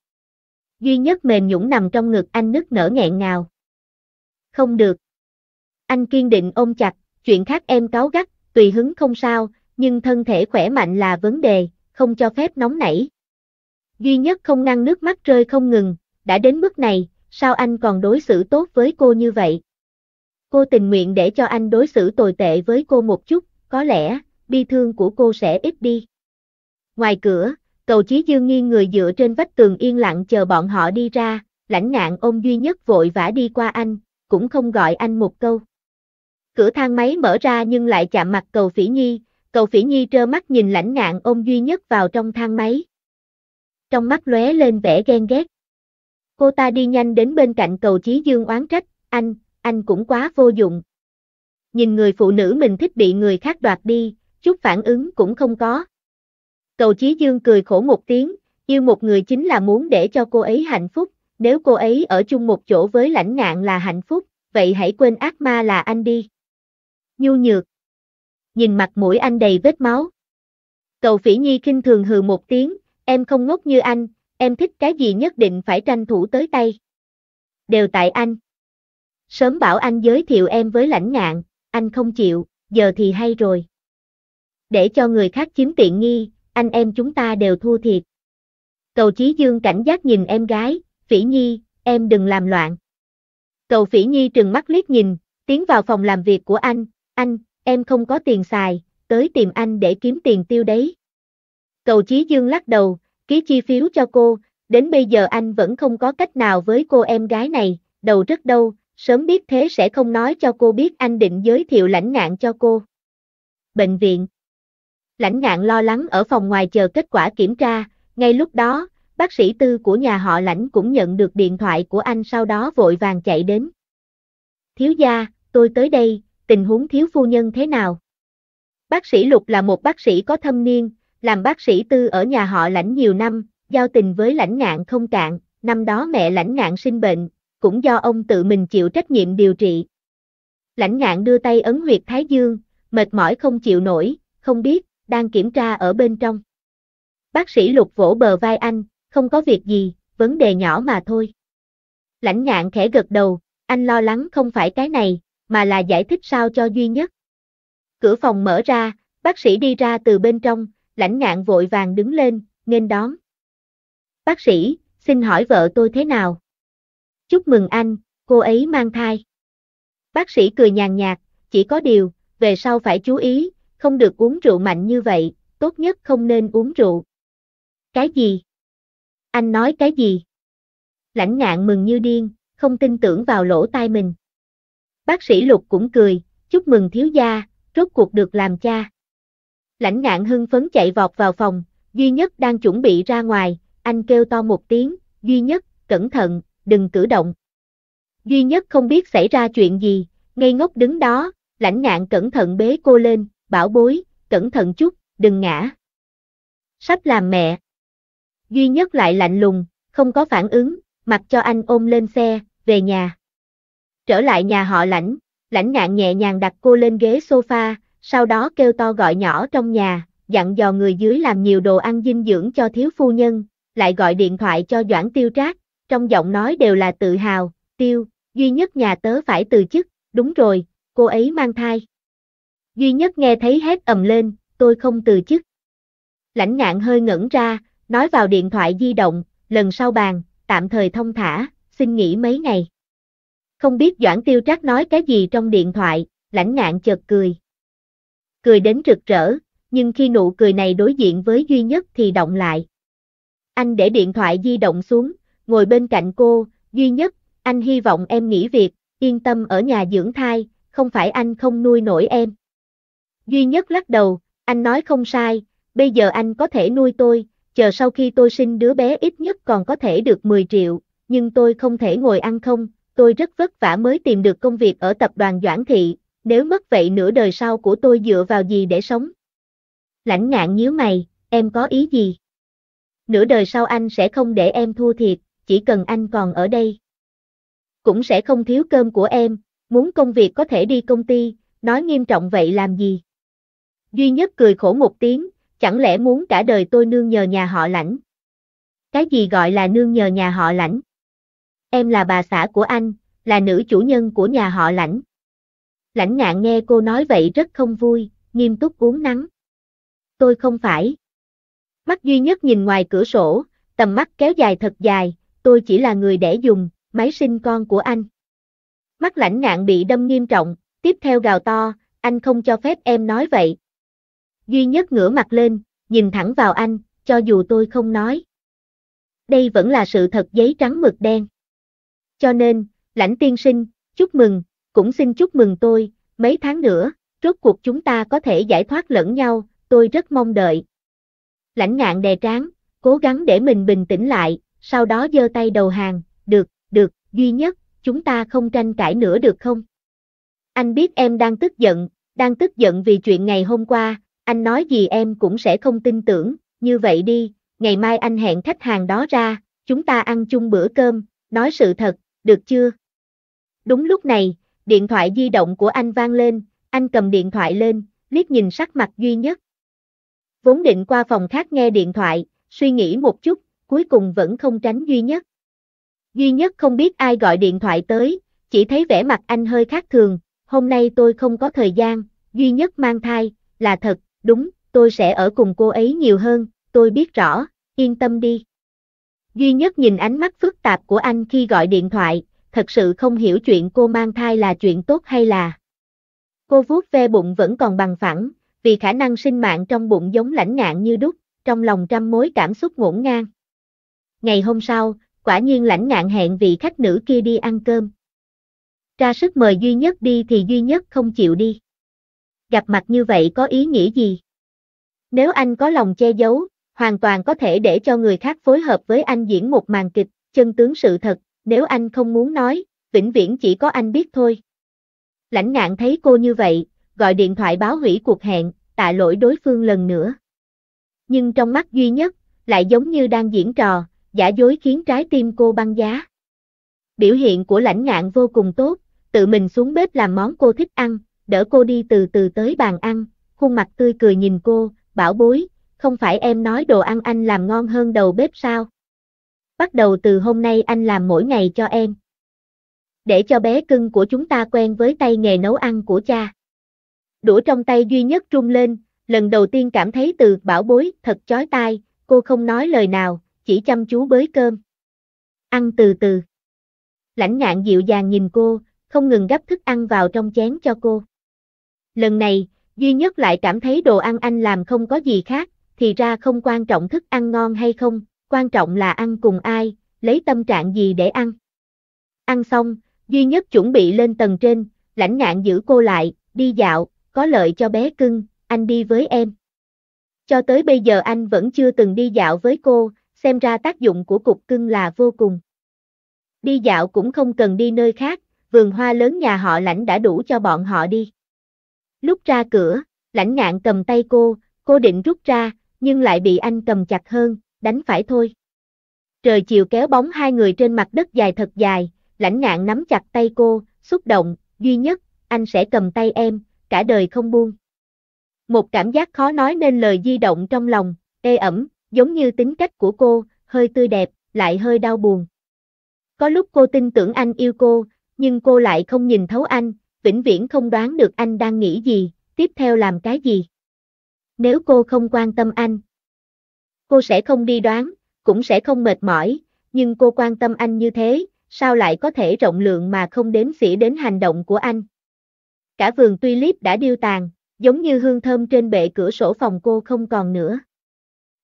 Duy nhất mềm nhũng nằm trong ngực anh nức nở nghẹn ngào không được. Anh kiên định ôm chặt, chuyện khác em cáo gắt, tùy hứng không sao, nhưng thân thể khỏe mạnh là vấn đề, không cho phép nóng nảy. Duy nhất không ngăn nước mắt rơi không ngừng, đã đến mức này, sao anh còn đối xử tốt với cô như vậy? Cô tình nguyện để cho anh đối xử tồi tệ với cô một chút, có lẽ, bi thương của cô sẽ ít đi. Ngoài cửa, cầu chí dương nghiêng người dựa trên vách tường yên lặng chờ bọn họ đi ra, lãnh ngạn ôm duy nhất vội vã đi qua anh, cũng không gọi anh một câu. Cửa thang máy mở ra nhưng lại chạm mặt cầu Phỉ Nhi, cầu Phỉ Nhi trơ mắt nhìn lãnh ngạn ôm duy nhất vào trong thang máy. Trong mắt lóe lên vẻ ghen ghét. Cô ta đi nhanh đến bên cạnh cầu Chí Dương oán trách, anh, anh cũng quá vô dụng. Nhìn người phụ nữ mình thích bị người khác đoạt đi, chút phản ứng cũng không có. Cầu Chí Dương cười khổ một tiếng, yêu một người chính là muốn để cho cô ấy hạnh phúc, nếu cô ấy ở chung một chỗ với lãnh ngạn là hạnh phúc, vậy hãy quên ác ma là anh đi. Nhu nhược. Nhìn mặt mũi anh đầy vết máu. Cầu phỉ nhi kinh thường hừ một tiếng, em không ngốc như anh, em thích cái gì nhất định phải tranh thủ tới tay. Đều tại anh. Sớm bảo anh giới thiệu em với lãnh ngạn, anh không chịu, giờ thì hay rồi. Để cho người khác chiếm tiện nghi, anh em chúng ta đều thua thiệt. Cầu Chí Dương cảnh giác nhìn em gái, Phỉ Nhi, em đừng làm loạn. Cầu Phỉ Nhi trừng mắt liếc nhìn, tiến vào phòng làm việc của anh, anh, em không có tiền xài, tới tìm anh để kiếm tiền tiêu đấy. Cầu Chí Dương lắc đầu, ký chi phiếu cho cô, đến bây giờ anh vẫn không có cách nào với cô em gái này, đầu rất đau. sớm biết thế sẽ không nói cho cô biết anh định giới thiệu lãnh ngạn cho cô. Bệnh viện Lãnh ngạn lo lắng ở phòng ngoài chờ kết quả kiểm tra, ngay lúc đó, bác sĩ tư của nhà họ lãnh cũng nhận được điện thoại của anh sau đó vội vàng chạy đến. Thiếu gia, tôi tới đây, tình huống thiếu phu nhân thế nào? Bác sĩ Lục là một bác sĩ có thâm niên, làm bác sĩ tư ở nhà họ lãnh nhiều năm, giao tình với lãnh ngạn không cạn, năm đó mẹ lãnh ngạn sinh bệnh, cũng do ông tự mình chịu trách nhiệm điều trị. Lãnh ngạn đưa tay ấn huyệt Thái Dương, mệt mỏi không chịu nổi, không biết, đang kiểm tra ở bên trong. Bác sĩ Lục vỗ bờ vai anh, không có việc gì, vấn đề nhỏ mà thôi. Lãnh nhạn khẽ gật đầu, anh lo lắng không phải cái này, mà là giải thích sao cho duy nhất. Cửa phòng mở ra, bác sĩ đi ra từ bên trong, lãnh ngạn vội vàng đứng lên, nghênh đón. Bác sĩ, xin hỏi vợ tôi thế nào? Chúc mừng anh, cô ấy mang thai. Bác sĩ cười nhàn nhạt, chỉ có điều, về sau phải chú ý, không được uống rượu mạnh như vậy, tốt nhất không nên uống rượu. Cái gì? Anh nói cái gì? Lãnh ngạn mừng như điên, không tin tưởng vào lỗ tai mình. Bác sĩ Lục cũng cười, chúc mừng thiếu gia, rốt cuộc được làm cha. Lãnh ngạn hưng phấn chạy vọt vào phòng, duy nhất đang chuẩn bị ra ngoài, anh kêu to một tiếng, duy nhất, cẩn thận, đừng cử động. Duy nhất không biết xảy ra chuyện gì, ngây ngốc đứng đó, lãnh ngạn cẩn thận bế cô lên, bảo bối, cẩn thận chút, đừng ngã. Sắp làm mẹ, duy nhất lại lạnh lùng, không có phản ứng, mặc cho anh ôm lên xe, về nhà. Trở lại nhà họ lãnh, lãnh ngạn nhẹ nhàng đặt cô lên ghế sofa, sau đó kêu to gọi nhỏ trong nhà, dặn dò người dưới làm nhiều đồ ăn dinh dưỡng cho thiếu phu nhân, lại gọi điện thoại cho Doãn Tiêu Trác, trong giọng nói đều là tự hào, tiêu, duy nhất nhà tớ phải từ chức, đúng rồi, cô ấy mang thai. Duy nhất nghe thấy hét ầm lên, tôi không từ chức. Lãnh ngạn hơi ngẩn ra, nói vào điện thoại di động, lần sau bàn, tạm thời thông thả, xin nghỉ mấy ngày. Không biết Doãn Tiêu Trác nói cái gì trong điện thoại, lãnh ngạn chợt cười. Cười đến rực rỡ, nhưng khi nụ cười này đối diện với duy nhất thì động lại. Anh để điện thoại di động xuống, ngồi bên cạnh cô, duy nhất, anh hy vọng em nghỉ việc, yên tâm ở nhà dưỡng thai, không phải anh không nuôi nổi em. Duy nhất lắc đầu, anh nói không sai, bây giờ anh có thể nuôi tôi, chờ sau khi tôi sinh đứa bé ít nhất còn có thể được 10 triệu, nhưng tôi không thể ngồi ăn không, tôi rất vất vả mới tìm được công việc ở tập đoàn Doãn Thị, nếu mất vậy nửa đời sau của tôi dựa vào gì để sống? Lãnh ngạn nhíu mày, em có ý gì? Nửa đời sau anh sẽ không để em thua thiệt, chỉ cần anh còn ở đây. Cũng sẽ không thiếu cơm của em, muốn công việc có thể đi công ty, nói nghiêm trọng vậy làm gì? Duy nhất cười khổ một tiếng, Chẳng lẽ muốn cả đời tôi nương nhờ nhà họ lãnh? Cái gì gọi là nương nhờ nhà họ lãnh? Em là bà xã của anh, là nữ chủ nhân của nhà họ lãnh. Lãnh ngạn nghe cô nói vậy rất không vui, nghiêm túc uống nắng. Tôi không phải. Mắt duy nhất nhìn ngoài cửa sổ, tầm mắt kéo dài thật dài, tôi chỉ là người để dùng, máy sinh con của anh. Mắt lãnh ngạn bị đâm nghiêm trọng, tiếp theo gào to, anh không cho phép em nói vậy, duy nhất ngửa mặt lên, nhìn thẳng vào anh, cho dù tôi không nói. Đây vẫn là sự thật giấy trắng mực đen. Cho nên, lãnh tiên sinh, chúc mừng, cũng xin chúc mừng tôi, mấy tháng nữa, rốt cuộc chúng ta có thể giải thoát lẫn nhau, tôi rất mong đợi. Lãnh ngạn đè trán, cố gắng để mình bình tĩnh lại, sau đó giơ tay đầu hàng, được, được, duy nhất, chúng ta không tranh cãi nữa được không? Anh biết em đang tức giận, đang tức giận vì chuyện ngày hôm qua, anh nói gì em cũng sẽ không tin tưởng, như vậy đi, ngày mai anh hẹn khách hàng đó ra, chúng ta ăn chung bữa cơm, nói sự thật, được chưa? Đúng lúc này, điện thoại di động của anh vang lên, anh cầm điện thoại lên, liếc nhìn sắc mặt duy nhất. Vốn định qua phòng khác nghe điện thoại, suy nghĩ một chút, cuối cùng vẫn không tránh duy nhất. Duy nhất không biết ai gọi điện thoại tới, chỉ thấy vẻ mặt anh hơi khác thường, hôm nay tôi không có thời gian, duy nhất mang thai, là thật, đúng, tôi sẽ ở cùng cô ấy nhiều hơn, tôi biết rõ, yên tâm đi. Duy nhất nhìn ánh mắt phức tạp của anh khi gọi điện thoại, thật sự không hiểu chuyện cô mang thai là chuyện tốt hay là... Cô vuốt ve bụng vẫn còn bằng phẳng, vì khả năng sinh mạng trong bụng giống lãnh ngạn như đúc, trong lòng trăm mối cảm xúc ngổn ngang. Ngày hôm sau, quả nhiên lãnh ngạn hẹn vị khách nữ kia đi ăn cơm. Ra sức mời duy nhất đi thì duy nhất không chịu đi gặp mặt như vậy có ý nghĩa gì? Nếu anh có lòng che giấu, hoàn toàn có thể để cho người khác phối hợp với anh diễn một màn kịch, chân tướng sự thật, nếu anh không muốn nói, vĩnh viễn chỉ có anh biết thôi. Lãnh ngạn thấy cô như vậy, gọi điện thoại báo hủy cuộc hẹn, tạ lỗi đối phương lần nữa. Nhưng trong mắt duy nhất, lại giống như đang diễn trò, giả dối khiến trái tim cô băng giá. Biểu hiện của lãnh ngạn vô cùng tốt, tự mình xuống bếp làm món cô thích ăn, đỡ cô đi từ từ tới bàn ăn, khuôn mặt tươi cười nhìn cô, bảo bối, không phải em nói đồ ăn anh làm ngon hơn đầu bếp sao? Bắt đầu từ hôm nay anh làm mỗi ngày cho em. Để cho bé cưng của chúng ta quen với tay nghề nấu ăn của cha. Đũa trong tay duy nhất trung lên, lần đầu tiên cảm thấy từ bảo bối thật chói tai, cô không nói lời nào, chỉ chăm chú bới cơm. Ăn từ từ. Lãnh ngạn dịu dàng nhìn cô, không ngừng gắp thức ăn vào trong chén cho cô. Lần này, duy nhất lại cảm thấy đồ ăn anh làm không có gì khác, thì ra không quan trọng thức ăn ngon hay không, quan trọng là ăn cùng ai, lấy tâm trạng gì để ăn. Ăn xong, duy nhất chuẩn bị lên tầng trên, lãnh ngạn giữ cô lại, đi dạo, có lợi cho bé cưng, anh đi với em. Cho tới bây giờ anh vẫn chưa từng đi dạo với cô, xem ra tác dụng của cục cưng là vô cùng. Đi dạo cũng không cần đi nơi khác, vườn hoa lớn nhà họ lãnh đã đủ cho bọn họ đi. Lúc ra cửa, lãnh ngạn cầm tay cô, cô định rút ra, nhưng lại bị anh cầm chặt hơn, đánh phải thôi. Trời chiều kéo bóng hai người trên mặt đất dài thật dài, lãnh ngạn nắm chặt tay cô, xúc động, duy nhất, anh sẽ cầm tay em, cả đời không buông. Một cảm giác khó nói nên lời di động trong lòng, ê ẩm, giống như tính cách của cô, hơi tươi đẹp, lại hơi đau buồn. Có lúc cô tin tưởng anh yêu cô, nhưng cô lại không nhìn thấu anh, vĩnh viễn không đoán được anh đang nghĩ gì, tiếp theo làm cái gì. Nếu cô không quan tâm anh, cô sẽ không đi đoán, cũng sẽ không mệt mỏi, nhưng cô quan tâm anh như thế, sao lại có thể rộng lượng mà không đếm xỉa đến hành động của anh. Cả vườn tulip đã điêu tàn, giống như hương thơm trên bệ cửa sổ phòng cô không còn nữa.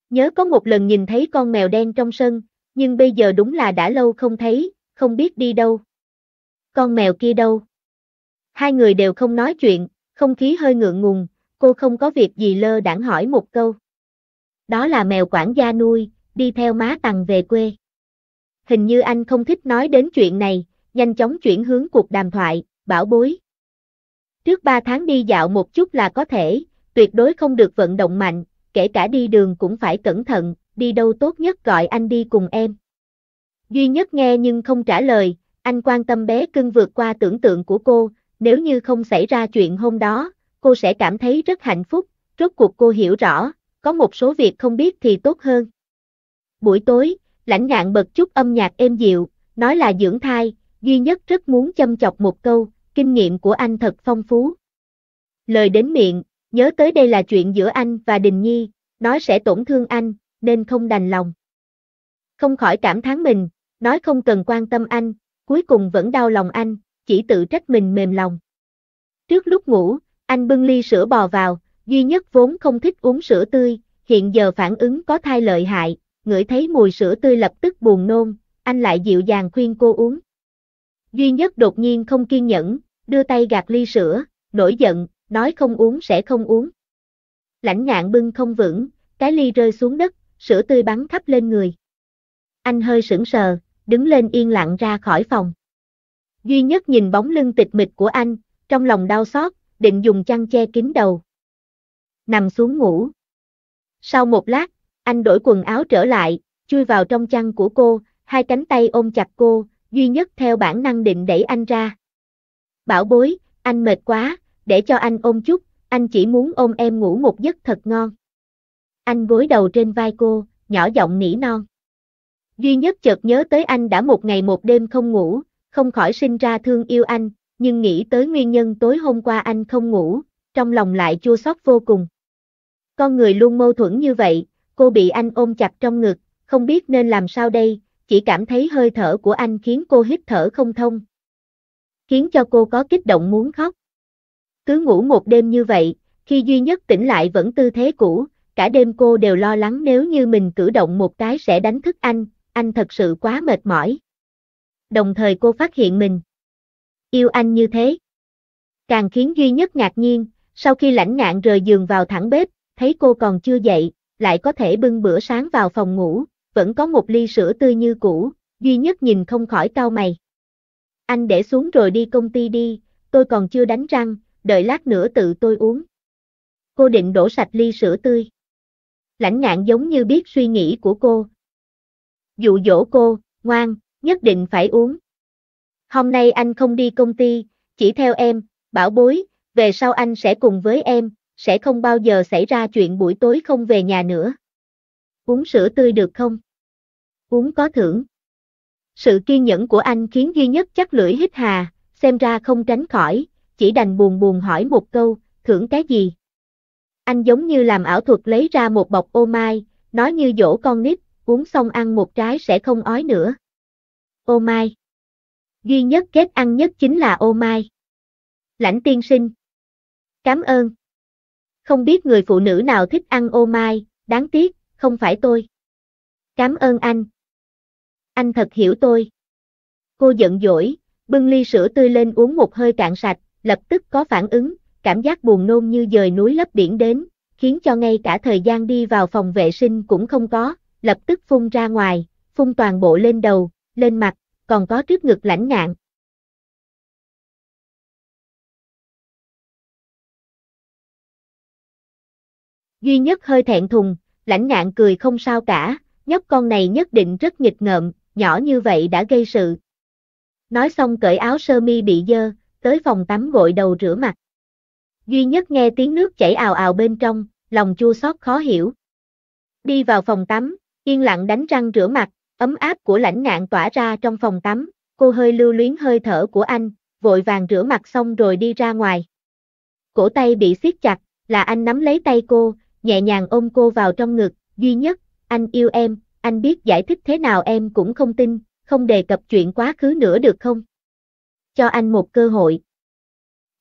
Nhớ có một lần nhìn thấy con mèo đen trong sân, nhưng bây giờ đúng là đã lâu không thấy, không biết đi đâu. Con mèo kia đâu? Hai người đều không nói chuyện, không khí hơi ngượng ngùng, cô không có việc gì lơ đãng hỏi một câu. Đó là mèo quản gia nuôi, đi theo má tằng về quê. Hình như anh không thích nói đến chuyện này, nhanh chóng chuyển hướng cuộc đàm thoại, bảo bối. Trước 3 tháng đi dạo một chút là có thể, tuyệt đối không được vận động mạnh, kể cả đi đường cũng phải cẩn thận, đi đâu tốt nhất gọi anh đi cùng em. Duy nhất nghe nhưng không trả lời, anh quan tâm bé cưng vượt qua tưởng tượng của cô, nếu như không xảy ra chuyện hôm đó, cô sẽ cảm thấy rất hạnh phúc, rốt cuộc cô hiểu rõ, có một số việc không biết thì tốt hơn. Buổi tối, lãnh ngạn bật chút âm nhạc êm dịu, nói là dưỡng thai, duy nhất rất muốn châm chọc một câu, kinh nghiệm của anh thật phong phú. Lời đến miệng, nhớ tới đây là chuyện giữa anh và Đình Nhi, nói sẽ tổn thương anh, nên không đành lòng. Không khỏi cảm thán mình, nói không cần quan tâm anh, cuối cùng vẫn đau lòng anh, chỉ tự trách mình mềm lòng. Trước lúc ngủ, anh bưng ly sữa bò vào, duy nhất vốn không thích uống sữa tươi, hiện giờ phản ứng có thai lợi hại, ngửi thấy mùi sữa tươi lập tức buồn nôn, anh lại dịu dàng khuyên cô uống. Duy nhất đột nhiên không kiên nhẫn, đưa tay gạt ly sữa, nổi giận, nói không uống sẽ không uống. Lãnh ngạn bưng không vững, cái ly rơi xuống đất, sữa tươi bắn khắp lên người. Anh hơi sững sờ, đứng lên yên lặng ra khỏi phòng duy nhất nhìn bóng lưng tịch mịch của anh, trong lòng đau xót, định dùng chăn che kín đầu. Nằm xuống ngủ. Sau một lát, anh đổi quần áo trở lại, chui vào trong chăn của cô, hai cánh tay ôm chặt cô, duy nhất theo bản năng định đẩy anh ra. Bảo bối, anh mệt quá, để cho anh ôm chút, anh chỉ muốn ôm em ngủ một giấc thật ngon. Anh gối đầu trên vai cô, nhỏ giọng nỉ non. Duy nhất chợt nhớ tới anh đã một ngày một đêm không ngủ, không khỏi sinh ra thương yêu anh, nhưng nghĩ tới nguyên nhân tối hôm qua anh không ngủ, trong lòng lại chua xót vô cùng. Con người luôn mâu thuẫn như vậy, cô bị anh ôm chặt trong ngực, không biết nên làm sao đây, chỉ cảm thấy hơi thở của anh khiến cô hít thở không thông. Khiến cho cô có kích động muốn khóc. Cứ ngủ một đêm như vậy, khi duy nhất tỉnh lại vẫn tư thế cũ, cả đêm cô đều lo lắng nếu như mình cử động một cái sẽ đánh thức anh, anh thật sự quá mệt mỏi đồng thời cô phát hiện mình. Yêu anh như thế. Càng khiến duy nhất ngạc nhiên, sau khi lãnh ngạn rời giường vào thẳng bếp, thấy cô còn chưa dậy, lại có thể bưng bữa sáng vào phòng ngủ, vẫn có một ly sữa tươi như cũ, duy nhất nhìn không khỏi cau mày. Anh để xuống rồi đi công ty đi, tôi còn chưa đánh răng, đợi lát nữa tự tôi uống. Cô định đổ sạch ly sữa tươi. Lãnh ngạn giống như biết suy nghĩ của cô. Dụ dỗ cô, ngoan, nhất định phải uống. Hôm nay anh không đi công ty, chỉ theo em, bảo bối, về sau anh sẽ cùng với em, sẽ không bao giờ xảy ra chuyện buổi tối không về nhà nữa. Uống sữa tươi được không? Uống có thưởng. Sự kiên nhẫn của anh khiến Duy Nhất chắc lưỡi hít hà, xem ra không tránh khỏi, chỉ đành buồn buồn hỏi một câu, thưởng cái gì? Anh giống như làm ảo thuật lấy ra một bọc ô mai, nói như dỗ con nít, uống xong ăn một trái sẽ không ói nữa ô mai. Duy nhất kết ăn nhất chính là ô mai. Lãnh tiên sinh. Cám ơn. Không biết người phụ nữ nào thích ăn ô mai, đáng tiếc, không phải tôi. Cám ơn anh. Anh thật hiểu tôi. Cô giận dỗi, bưng ly sữa tươi lên uống một hơi cạn sạch, lập tức có phản ứng, cảm giác buồn nôn như dời núi lấp biển đến, khiến cho ngay cả thời gian đi vào phòng vệ sinh cũng không có, lập tức phun ra ngoài, phun toàn bộ lên đầu, lên mặt, còn có trước ngực lãnh ngạn. Duy nhất hơi thẹn thùng, lãnh ngạn cười không sao cả, nhóc con này nhất định rất nghịch ngợm, nhỏ như vậy đã gây sự. Nói xong cởi áo sơ mi bị dơ, tới phòng tắm gội đầu rửa mặt. Duy nhất nghe tiếng nước chảy ào ào bên trong, lòng chua xót khó hiểu. Đi vào phòng tắm, yên lặng đánh răng rửa mặt, Ấm áp của lãnh ngạn tỏa ra trong phòng tắm, cô hơi lưu luyến hơi thở của anh, vội vàng rửa mặt xong rồi đi ra ngoài. Cổ tay bị siết chặt, là anh nắm lấy tay cô, nhẹ nhàng ôm cô vào trong ngực, duy nhất, anh yêu em, anh biết giải thích thế nào em cũng không tin, không đề cập chuyện quá khứ nữa được không? Cho anh một cơ hội.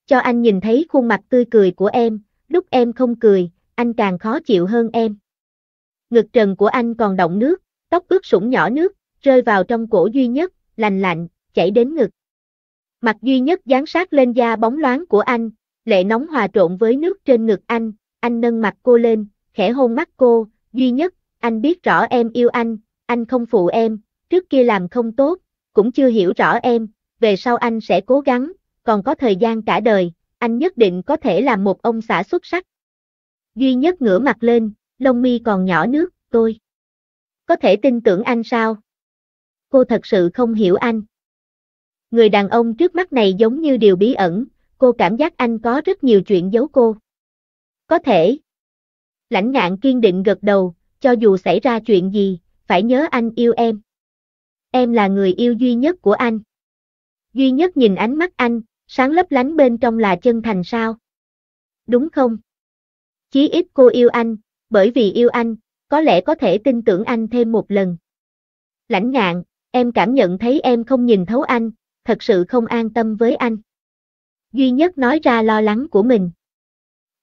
Cho anh nhìn thấy khuôn mặt tươi cười của em, lúc em không cười, anh càng khó chịu hơn em. Ngực trần của anh còn động nước, tóc ướt sũng nhỏ nước, rơi vào trong cổ duy nhất, lành lạnh, chảy đến ngực. Mặt duy nhất dán sát lên da bóng loáng của anh, lệ nóng hòa trộn với nước trên ngực anh, anh nâng mặt cô lên, khẽ hôn mắt cô, duy nhất, anh biết rõ em yêu anh, anh không phụ em, trước kia làm không tốt, cũng chưa hiểu rõ em, về sau anh sẽ cố gắng, còn có thời gian cả đời, anh nhất định có thể làm một ông xã xuất sắc. Duy nhất ngửa mặt lên, lông mi còn nhỏ nước, tôi. Có thể tin tưởng anh sao? Cô thật sự không hiểu anh. Người đàn ông trước mắt này giống như điều bí ẩn, cô cảm giác anh có rất nhiều chuyện giấu cô. Có thể. Lãnh ngạn kiên định gật đầu, cho dù xảy ra chuyện gì, phải nhớ anh yêu em. Em là người yêu duy nhất của anh. Duy nhất nhìn ánh mắt anh, sáng lấp lánh bên trong là chân thành sao. Đúng không? Chí ít cô yêu anh, bởi vì yêu anh, có lẽ có thể tin tưởng anh thêm một lần. Lãnh ngạn, em cảm nhận thấy em không nhìn thấu anh, thật sự không an tâm với anh. Duy nhất nói ra lo lắng của mình.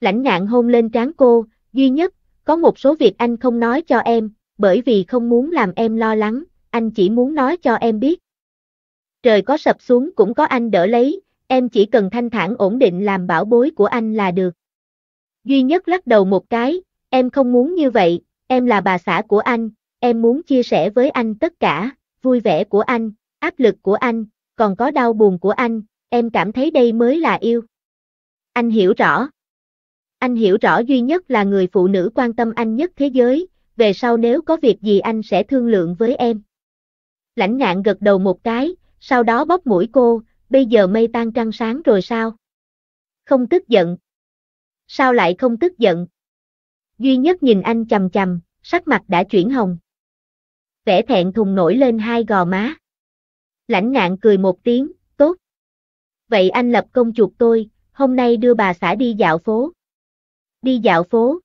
Lãnh ngạn hôn lên trán cô, duy nhất, có một số việc anh không nói cho em, bởi vì không muốn làm em lo lắng, anh chỉ muốn nói cho em biết. Trời có sập xuống cũng có anh đỡ lấy, em chỉ cần thanh thản ổn định làm bảo bối của anh là được. Duy nhất lắc đầu một cái, em không muốn như vậy, Em là bà xã của anh, em muốn chia sẻ với anh tất cả, vui vẻ của anh, áp lực của anh, còn có đau buồn của anh, em cảm thấy đây mới là yêu. Anh hiểu rõ. Anh hiểu rõ duy nhất là người phụ nữ quan tâm anh nhất thế giới, về sau nếu có việc gì anh sẽ thương lượng với em. Lãnh ngạn gật đầu một cái, sau đó bóp mũi cô, bây giờ mây tan trăng sáng rồi sao? Không tức giận. Sao lại không tức giận? duy nhất nhìn anh chầm chầm, sắc mặt đã chuyển hồng. Vẻ thẹn thùng nổi lên hai gò má. Lãnh ngạn cười một tiếng, tốt. Vậy anh lập công chuộc tôi, hôm nay đưa bà xã đi dạo phố. Đi dạo phố.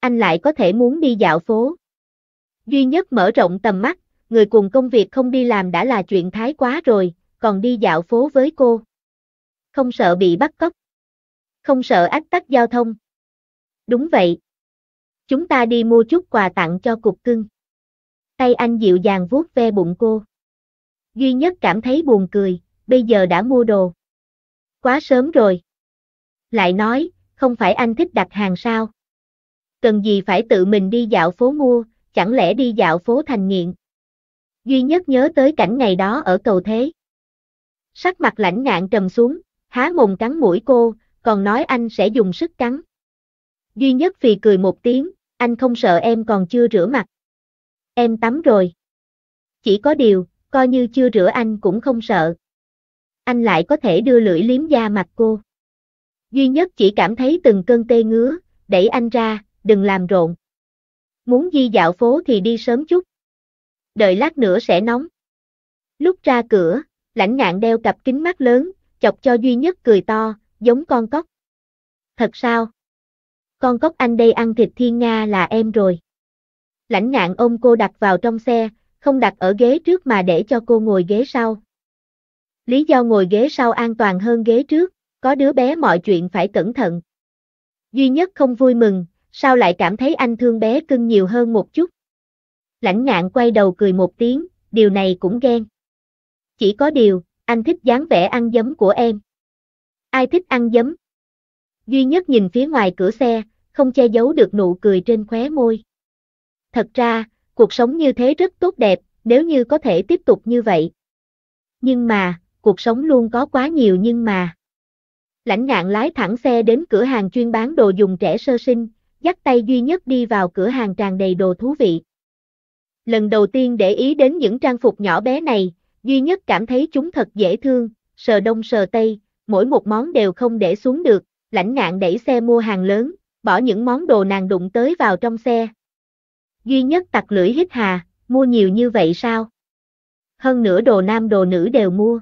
Anh lại có thể muốn đi dạo phố. Duy nhất mở rộng tầm mắt, người cùng công việc không đi làm đã là chuyện thái quá rồi, còn đi dạo phố với cô. Không sợ bị bắt cóc. Không sợ ách tắc giao thông. Đúng vậy. Chúng ta đi mua chút quà tặng cho cục cưng. Tay anh dịu dàng vuốt ve bụng cô. Duy nhất cảm thấy buồn cười, bây giờ đã mua đồ. Quá sớm rồi. Lại nói, không phải anh thích đặt hàng sao? Cần gì phải tự mình đi dạo phố mua, chẳng lẽ đi dạo phố thành nghiện? Duy nhất nhớ tới cảnh ngày đó ở cầu thế. Sắc mặt lãnh ngạn trầm xuống, há mồm cắn mũi cô, còn nói anh sẽ dùng sức cắn duy nhất vì cười một tiếng, anh không sợ em còn chưa rửa mặt. Em tắm rồi. Chỉ có điều, coi như chưa rửa anh cũng không sợ. Anh lại có thể đưa lưỡi liếm da mặt cô. Duy nhất chỉ cảm thấy từng cơn tê ngứa, đẩy anh ra, đừng làm rộn. Muốn di dạo phố thì đi sớm chút. Đợi lát nữa sẽ nóng. Lúc ra cửa, lãnh ngạn đeo cặp kính mắt lớn, chọc cho duy nhất cười to, giống con cóc. Thật sao? con cóc anh đây ăn thịt thiên nga là em rồi. Lãnh ngạn ôm cô đặt vào trong xe, không đặt ở ghế trước mà để cho cô ngồi ghế sau. Lý do ngồi ghế sau an toàn hơn ghế trước, có đứa bé mọi chuyện phải cẩn thận. Duy nhất không vui mừng, sao lại cảm thấy anh thương bé cưng nhiều hơn một chút. Lãnh ngạn quay đầu cười một tiếng, điều này cũng ghen. Chỉ có điều, anh thích dáng vẻ ăn giấm của em. Ai thích ăn giấm? duy nhất nhìn phía ngoài cửa xe, không che giấu được nụ cười trên khóe môi. Thật ra, cuộc sống như thế rất tốt đẹp, nếu như có thể tiếp tục như vậy. Nhưng mà, cuộc sống luôn có quá nhiều nhưng mà. Lãnh ngạn lái thẳng xe đến cửa hàng chuyên bán đồ dùng trẻ sơ sinh, dắt tay duy nhất đi vào cửa hàng tràn đầy đồ thú vị. Lần đầu tiên để ý đến những trang phục nhỏ bé này, duy nhất cảm thấy chúng thật dễ thương, sờ đông sờ tây, mỗi một món đều không để xuống được, lãnh ngạn đẩy xe mua hàng lớn, bỏ những món đồ nàng đụng tới vào trong xe. Duy nhất tặc lưỡi hít hà, mua nhiều như vậy sao? Hơn nửa đồ nam đồ nữ đều mua.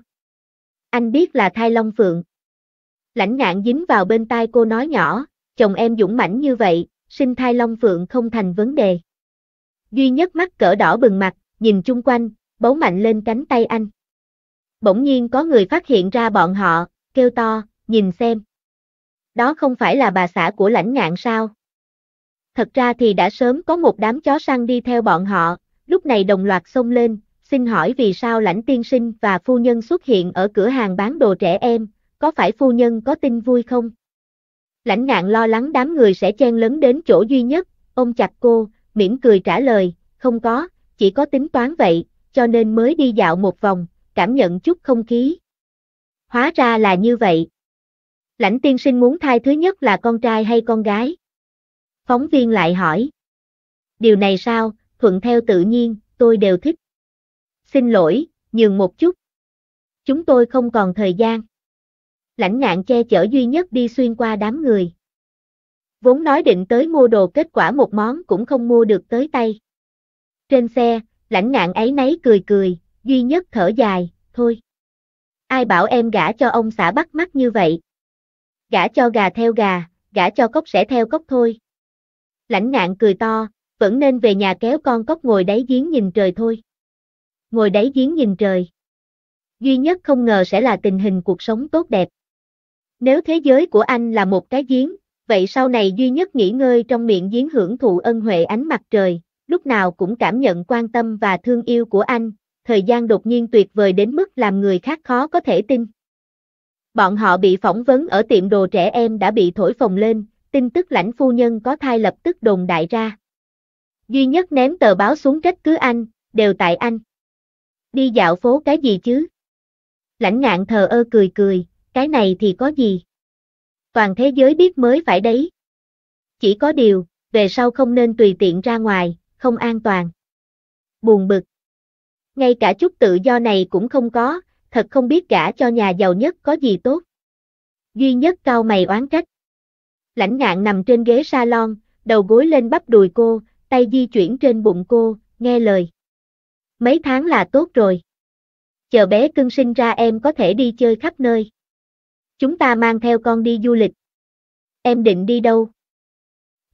Anh biết là thai long phượng. Lãnh ngạn dính vào bên tai cô nói nhỏ, chồng em dũng mãnh như vậy, sinh thai long phượng không thành vấn đề. Duy nhất mắt cỡ đỏ bừng mặt, nhìn chung quanh, bấu mạnh lên cánh tay anh. Bỗng nhiên có người phát hiện ra bọn họ, kêu to, nhìn xem. Đó không phải là bà xã của lãnh ngạn sao? Thật ra thì đã sớm có một đám chó săn đi theo bọn họ, lúc này đồng loạt xông lên, xin hỏi vì sao lãnh tiên sinh và phu nhân xuất hiện ở cửa hàng bán đồ trẻ em, có phải phu nhân có tin vui không? Lãnh ngạn lo lắng đám người sẽ chen lấn đến chỗ duy nhất, ôm chặt cô, mỉm cười trả lời, không có, chỉ có tính toán vậy, cho nên mới đi dạo một vòng, cảm nhận chút không khí. Hóa ra là như vậy. Lãnh tiên sinh muốn thai thứ nhất là con trai hay con gái? Phóng viên lại hỏi. Điều này sao, thuận theo tự nhiên, tôi đều thích. Xin lỗi, nhường một chút. Chúng tôi không còn thời gian. Lãnh ngạn che chở duy nhất đi xuyên qua đám người. Vốn nói định tới mua đồ kết quả một món cũng không mua được tới tay. Trên xe, lãnh ngạn ấy nấy cười cười, duy nhất thở dài, thôi. Ai bảo em gả cho ông xã bắt mắt như vậy? gả cho gà theo gà, gả cho cốc sẽ theo cốc thôi. Lãnh ngạn cười to, vẫn nên về nhà kéo con cốc ngồi đáy giếng nhìn trời thôi. Ngồi đáy giếng nhìn trời. Duy nhất không ngờ sẽ là tình hình cuộc sống tốt đẹp. Nếu thế giới của anh là một cái giếng, vậy sau này duy nhất nghỉ ngơi trong miệng giếng hưởng thụ ân huệ ánh mặt trời, lúc nào cũng cảm nhận quan tâm và thương yêu của anh, thời gian đột nhiên tuyệt vời đến mức làm người khác khó có thể tin bọn họ bị phỏng vấn ở tiệm đồ trẻ em đã bị thổi phồng lên, tin tức lãnh phu nhân có thai lập tức đồn đại ra. Duy nhất ném tờ báo xuống trách cứ anh, đều tại anh. Đi dạo phố cái gì chứ? Lãnh ngạn thờ ơ cười cười, cái này thì có gì? Toàn thế giới biết mới phải đấy. Chỉ có điều, về sau không nên tùy tiện ra ngoài, không an toàn. Buồn bực. Ngay cả chút tự do này cũng không có, thật không biết gả cho nhà giàu nhất có gì tốt. Duy nhất cao mày oán trách. Lãnh ngạn nằm trên ghế salon, đầu gối lên bắp đùi cô, tay di chuyển trên bụng cô, nghe lời. Mấy tháng là tốt rồi. Chờ bé cưng sinh ra em có thể đi chơi khắp nơi. Chúng ta mang theo con đi du lịch. Em định đi đâu?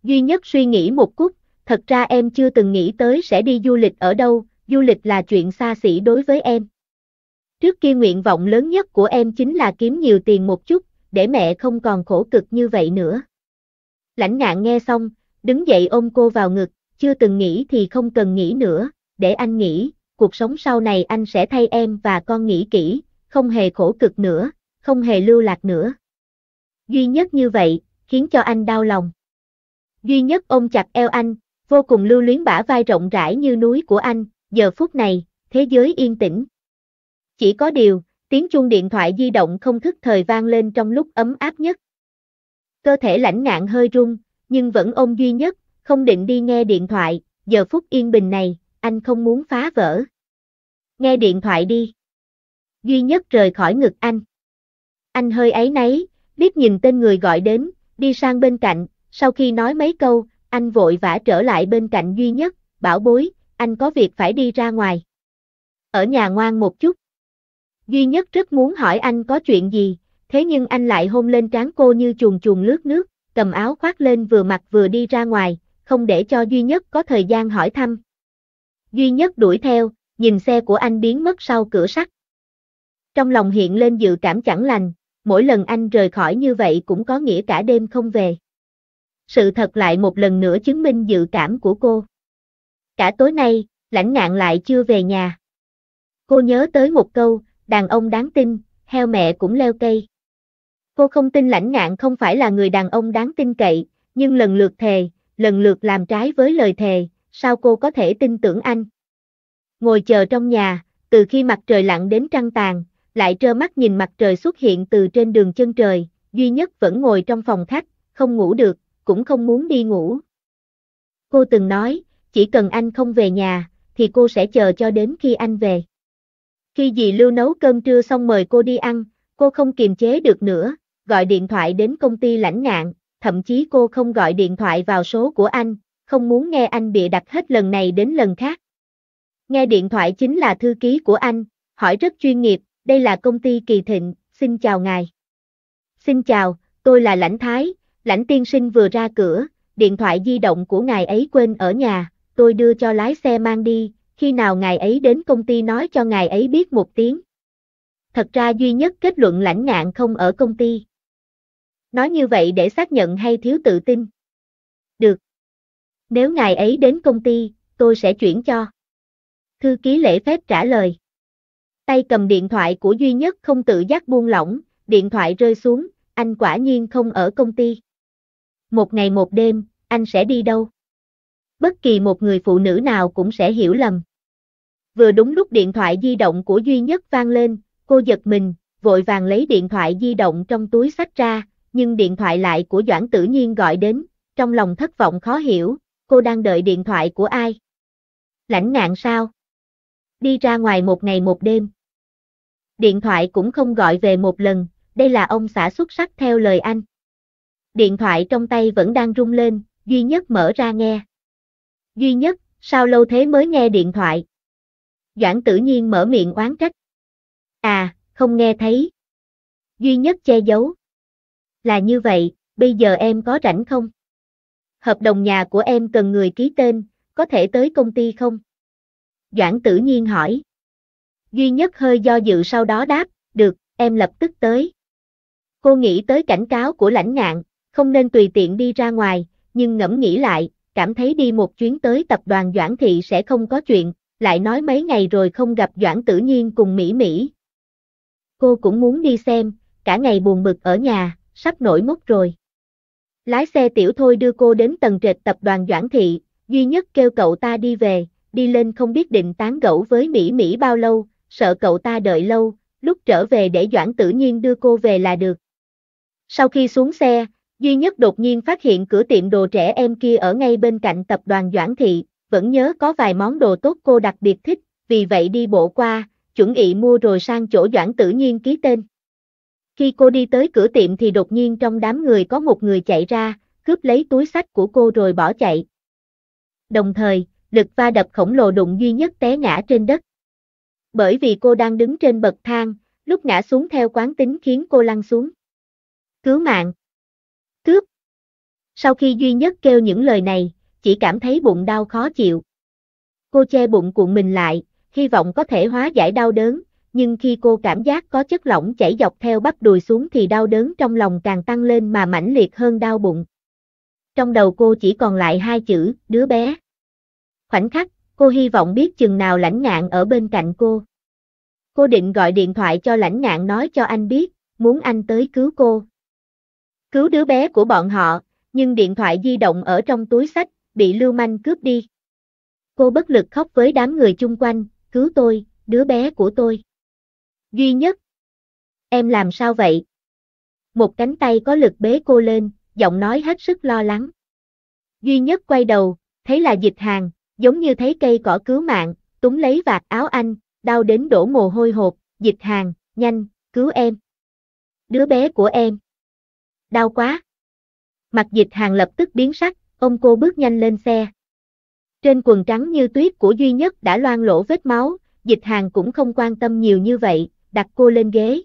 Duy nhất suy nghĩ một chút thật ra em chưa từng nghĩ tới sẽ đi du lịch ở đâu, du lịch là chuyện xa xỉ đối với em. Trước kia nguyện vọng lớn nhất của em chính là kiếm nhiều tiền một chút, để mẹ không còn khổ cực như vậy nữa. Lãnh ngạn nghe xong, đứng dậy ôm cô vào ngực, chưa từng nghĩ thì không cần nghĩ nữa, để anh nghĩ, cuộc sống sau này anh sẽ thay em và con nghĩ kỹ, không hề khổ cực nữa, không hề lưu lạc nữa. Duy nhất như vậy, khiến cho anh đau lòng. Duy nhất ôm chặt eo anh, vô cùng lưu luyến bả vai rộng rãi như núi của anh, giờ phút này, thế giới yên tĩnh, chỉ có điều, tiếng chuông điện thoại di động không thức thời vang lên trong lúc ấm áp nhất. Cơ thể lãnh ngạn hơi run, nhưng vẫn ôm duy nhất, không định đi nghe điện thoại, giờ phút yên bình này, anh không muốn phá vỡ. Nghe điện thoại đi. Duy nhất rời khỏi ngực anh. Anh hơi ấy nấy, biết nhìn tên người gọi đến, đi sang bên cạnh, sau khi nói mấy câu, anh vội vã trở lại bên cạnh duy nhất, bảo bối, anh có việc phải đi ra ngoài. Ở nhà ngoan một chút. Duy nhất rất muốn hỏi anh có chuyện gì, thế nhưng anh lại hôn lên trán cô như chuồn chuồn lướt nước, cầm áo khoác lên vừa mặc vừa đi ra ngoài, không để cho Duy nhất có thời gian hỏi thăm. Duy nhất đuổi theo, nhìn xe của anh biến mất sau cửa sắt. Trong lòng hiện lên dự cảm chẳng lành, mỗi lần anh rời khỏi như vậy cũng có nghĩa cả đêm không về. Sự thật lại một lần nữa chứng minh dự cảm của cô. Cả tối nay, lãnh ngạn lại chưa về nhà. Cô nhớ tới một câu, đàn ông đáng tin, heo mẹ cũng leo cây. Cô không tin lãnh ngạn không phải là người đàn ông đáng tin cậy, nhưng lần lượt thề, lần lượt làm trái với lời thề, sao cô có thể tin tưởng anh? Ngồi chờ trong nhà, từ khi mặt trời lặn đến trăng tàn, lại trơ mắt nhìn mặt trời xuất hiện từ trên đường chân trời, duy nhất vẫn ngồi trong phòng khách, không ngủ được, cũng không muốn đi ngủ. Cô từng nói, chỉ cần anh không về nhà, thì cô sẽ chờ cho đến khi anh về. Khi dì Lưu nấu cơm trưa xong mời cô đi ăn, cô không kiềm chế được nữa, gọi điện thoại đến công ty lãnh ngạn, thậm chí cô không gọi điện thoại vào số của anh, không muốn nghe anh bịa đặt hết lần này đến lần khác. Nghe điện thoại chính là thư ký của anh, hỏi rất chuyên nghiệp, đây là công ty kỳ thịnh, xin chào ngài. Xin chào, tôi là Lãnh Thái, Lãnh Tiên Sinh vừa ra cửa, điện thoại di động của ngài ấy quên ở nhà, tôi đưa cho lái xe mang đi, khi nào ngài ấy đến công ty nói cho ngài ấy biết một tiếng. Thật ra duy nhất kết luận lãnh ngạn không ở công ty. Nói như vậy để xác nhận hay thiếu tự tin. Được. Nếu ngài ấy đến công ty, tôi sẽ chuyển cho. Thư ký lễ phép trả lời. Tay cầm điện thoại của duy nhất không tự giác buông lỏng, điện thoại rơi xuống, anh quả nhiên không ở công ty. Một ngày một đêm, anh sẽ đi đâu? bất kỳ một người phụ nữ nào cũng sẽ hiểu lầm. Vừa đúng lúc điện thoại di động của Duy Nhất vang lên, cô giật mình, vội vàng lấy điện thoại di động trong túi sách ra, nhưng điện thoại lại của Doãn Tử Nhiên gọi đến, trong lòng thất vọng khó hiểu, cô đang đợi điện thoại của ai? Lãnh nạn sao? Đi ra ngoài một ngày một đêm. Điện thoại cũng không gọi về một lần, đây là ông xã xuất sắc theo lời anh. Điện thoại trong tay vẫn đang rung lên, duy nhất mở ra nghe. Duy nhất, sao lâu thế mới nghe điện thoại? Doãn tự nhiên mở miệng oán trách. À, không nghe thấy. Duy nhất che giấu. Là như vậy, bây giờ em có rảnh không? Hợp đồng nhà của em cần người ký tên, có thể tới công ty không? Doãn tự nhiên hỏi. Duy nhất hơi do dự sau đó đáp, được, em lập tức tới. Cô nghĩ tới cảnh cáo của lãnh ngạn, không nên tùy tiện đi ra ngoài, nhưng ngẫm nghĩ lại, cảm thấy đi một chuyến tới tập đoàn Doãn Thị sẽ không có chuyện, lại nói mấy ngày rồi không gặp Doãn Tử Nhiên cùng Mỹ Mỹ. Cô cũng muốn đi xem, cả ngày buồn bực ở nhà, sắp nổi mốc rồi. Lái xe tiểu thôi đưa cô đến tầng trệt tập đoàn Doãn Thị, duy nhất kêu cậu ta đi về, đi lên không biết định tán gẫu với Mỹ Mỹ bao lâu, sợ cậu ta đợi lâu, lúc trở về để Doãn Tử Nhiên đưa cô về là được. Sau khi xuống xe, Duy nhất đột nhiên phát hiện cửa tiệm đồ trẻ em kia ở ngay bên cạnh tập đoàn Doãn Thị, vẫn nhớ có vài món đồ tốt cô đặc biệt thích, vì vậy đi bộ qua, chuẩn bị mua rồi sang chỗ Doãn tự Nhiên ký tên. Khi cô đi tới cửa tiệm thì đột nhiên trong đám người có một người chạy ra, cướp lấy túi sách của cô rồi bỏ chạy. Đồng thời, lực va đập khổng lồ đụng duy nhất té ngã trên đất. Bởi vì cô đang đứng trên bậc thang, lúc ngã xuống theo quán tính khiến cô lăn xuống. Cứu mạng! cướp. Sau khi duy nhất kêu những lời này, chỉ cảm thấy bụng đau khó chịu. Cô che bụng cuộn mình lại, hy vọng có thể hóa giải đau đớn, nhưng khi cô cảm giác có chất lỏng chảy dọc theo bắp đùi xuống thì đau đớn trong lòng càng tăng lên mà mãnh liệt hơn đau bụng. Trong đầu cô chỉ còn lại hai chữ, đứa bé. Khoảnh khắc, cô hy vọng biết chừng nào lãnh ngạn ở bên cạnh cô. Cô định gọi điện thoại cho lãnh ngạn nói cho anh biết, muốn anh tới cứu cô cứu đứa bé của bọn họ, nhưng điện thoại di động ở trong túi sách, bị lưu manh cướp đi. Cô bất lực khóc với đám người chung quanh, cứu tôi, đứa bé của tôi. Duy nhất. Em làm sao vậy? Một cánh tay có lực bế cô lên, giọng nói hết sức lo lắng. Duy nhất quay đầu, thấy là dịch hàng, giống như thấy cây cỏ cứu mạng, túng lấy vạt áo anh, đau đến đổ mồ hôi hột, dịch hàng, nhanh, cứu em. Đứa bé của em đau quá. Mặt dịch hàng lập tức biến sắc, ông cô bước nhanh lên xe. Trên quần trắng như tuyết của duy nhất đã loang lỗ vết máu, dịch hàng cũng không quan tâm nhiều như vậy, đặt cô lên ghế.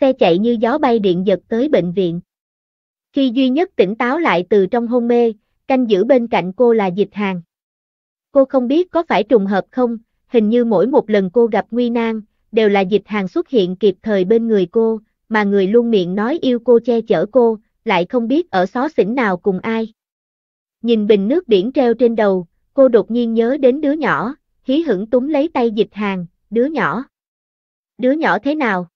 Xe chạy như gió bay điện giật tới bệnh viện. Khi duy nhất tỉnh táo lại từ trong hôn mê, canh giữ bên cạnh cô là dịch hàng. Cô không biết có phải trùng hợp không, hình như mỗi một lần cô gặp nguy nan, đều là dịch hàng xuất hiện kịp thời bên người cô, mà người luôn miệng nói yêu cô che chở cô, lại không biết ở xó xỉnh nào cùng ai. Nhìn bình nước biển treo trên đầu, cô đột nhiên nhớ đến đứa nhỏ, hí hửng túm lấy tay dịch hàng, đứa nhỏ. Đứa nhỏ thế nào?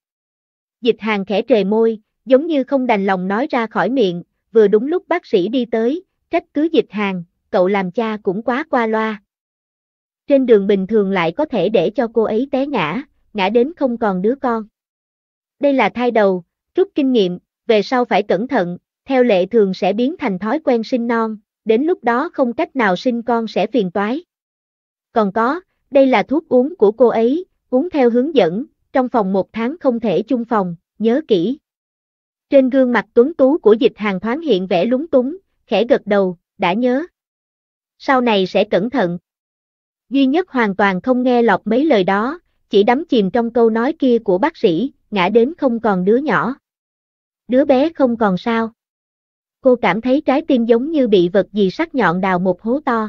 Dịch hàng khẽ trề môi, giống như không đành lòng nói ra khỏi miệng, vừa đúng lúc bác sĩ đi tới, trách cứ dịch hàng, cậu làm cha cũng quá qua loa. Trên đường bình thường lại có thể để cho cô ấy té ngã, ngã đến không còn đứa con. Đây là thai đầu, rút kinh nghiệm, về sau phải cẩn thận, theo lệ thường sẽ biến thành thói quen sinh non, đến lúc đó không cách nào sinh con sẽ phiền toái. Còn có, đây là thuốc uống của cô ấy, uống theo hướng dẫn, trong phòng một tháng không thể chung phòng, nhớ kỹ. Trên gương mặt tuấn tú của dịch hàng thoáng hiện vẻ lúng túng, khẽ gật đầu, đã nhớ. Sau này sẽ cẩn thận. Duy nhất hoàn toàn không nghe lọt mấy lời đó, chỉ đắm chìm trong câu nói kia của bác sĩ, ngã đến không còn đứa nhỏ. Đứa bé không còn sao. Cô cảm thấy trái tim giống như bị vật gì sắc nhọn đào một hố to.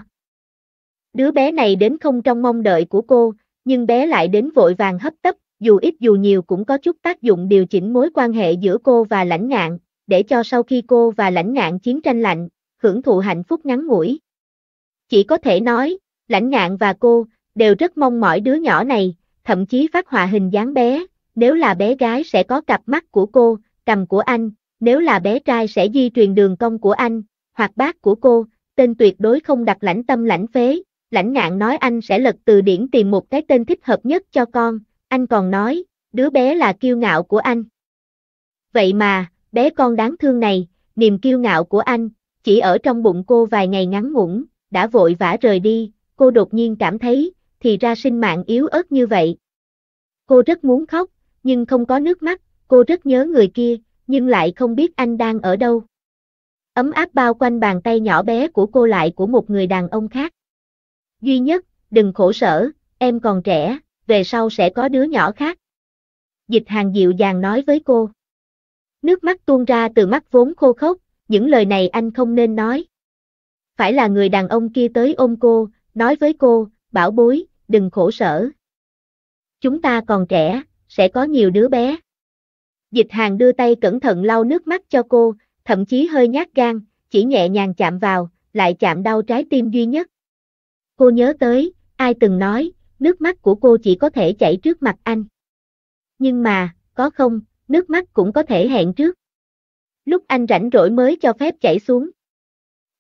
Đứa bé này đến không trong mong đợi của cô, nhưng bé lại đến vội vàng hấp tấp, dù ít dù nhiều cũng có chút tác dụng điều chỉnh mối quan hệ giữa cô và lãnh ngạn, để cho sau khi cô và lãnh ngạn chiến tranh lạnh, hưởng thụ hạnh phúc ngắn ngủi. Chỉ có thể nói, lãnh ngạn và cô, đều rất mong mỏi đứa nhỏ này, thậm chí phát họa hình dáng bé, nếu là bé gái sẽ có cặp mắt của cô, cầm của anh, nếu là bé trai sẽ di truyền đường cong của anh, hoặc bác của cô, tên tuyệt đối không đặt lãnh tâm lãnh phế, lãnh ngạn nói anh sẽ lật từ điển tìm một cái tên thích hợp nhất cho con, anh còn nói, đứa bé là kiêu ngạo của anh. Vậy mà, bé con đáng thương này, niềm kiêu ngạo của anh, chỉ ở trong bụng cô vài ngày ngắn ngủn, đã vội vã rời đi, cô đột nhiên cảm thấy, thì ra sinh mạng yếu ớt như vậy. Cô rất muốn khóc, nhưng không có nước mắt, cô rất nhớ người kia, nhưng lại không biết anh đang ở đâu. Ấm áp bao quanh bàn tay nhỏ bé của cô lại của một người đàn ông khác. Duy nhất, đừng khổ sở, em còn trẻ, về sau sẽ có đứa nhỏ khác. Dịch hàng dịu dàng nói với cô. Nước mắt tuôn ra từ mắt vốn khô khốc, những lời này anh không nên nói. Phải là người đàn ông kia tới ôm cô, nói với cô, bảo bối, đừng khổ sở. Chúng ta còn trẻ, sẽ có nhiều đứa bé. Dịch hàng đưa tay cẩn thận lau nước mắt cho cô, thậm chí hơi nhát gan, chỉ nhẹ nhàng chạm vào, lại chạm đau trái tim duy nhất. Cô nhớ tới, ai từng nói, nước mắt của cô chỉ có thể chảy trước mặt anh. Nhưng mà, có không, nước mắt cũng có thể hẹn trước. Lúc anh rảnh rỗi mới cho phép chảy xuống.